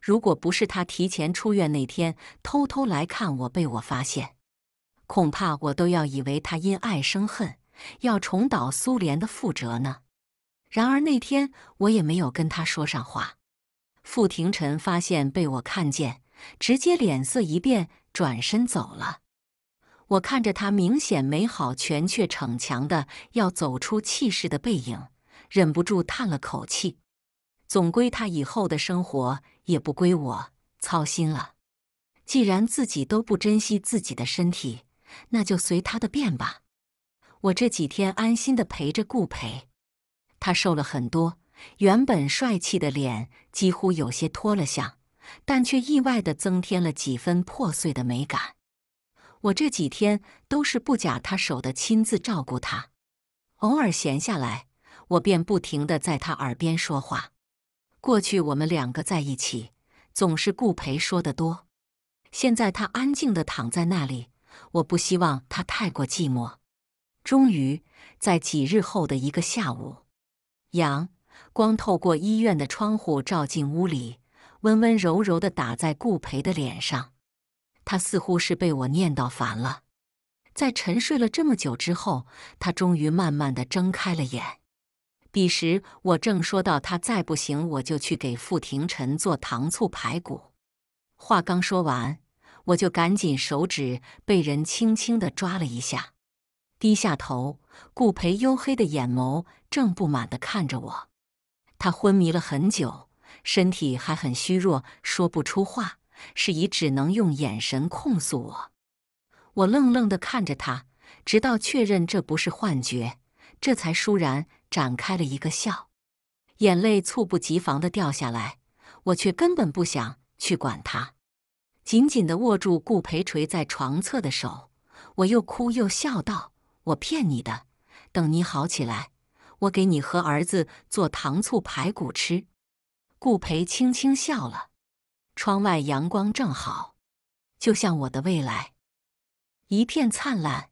如果不是他提前出院那天偷偷来看我，被我发现，恐怕我都要以为他因爱生恨，要重蹈苏联的覆辙呢。然而那天我也没有跟他说上话。傅廷臣发现被我看见，直接脸色一变，转身走了。我看着他明显没好全却逞强的要走出气势的背影，忍不住叹了口气。总归他以后的生活。也不归我操心了。既然自己都不珍惜自己的身体，那就随他的便吧。我这几天安心的陪着顾培，他瘦了很多，原本帅气的脸几乎有些脱了相，但却意外的增添了几分破碎的美感。我这几天都是不假他手的亲自照顾他，偶尔闲下来，我便不停的在他耳边说话。过去我们两个在一起，总是顾培说的多。现在他安静的躺在那里，我不希望他太过寂寞。终于，在几日后的一个下午，阳光透过医院的窗户照进屋里，温温柔柔的打在顾培的脸上。他似乎是被我念叨烦了，在沉睡了这么久之后，他终于慢慢的睁开了眼。彼时我正说到他再不行，我就去给傅廷臣做糖醋排骨。话刚说完，我就赶紧，手指被人轻轻的抓了一下，低下头，顾培黝黑的眼眸正不满的看着我。他昏迷了很久，身体还很虚弱，说不出话，是以只能用眼神控诉我。我愣愣的看着他，直到确认这不是幻觉，这才倏然。展开了一个笑，眼泪猝不及防的掉下来，我却根本不想去管它，紧紧的握住顾培垂在床侧的手，我又哭又笑道：“我骗你的，等你好起来，我给你和儿子做糖醋排骨吃。”顾培轻轻笑了，窗外阳光正好，就像我的未来，一片灿烂。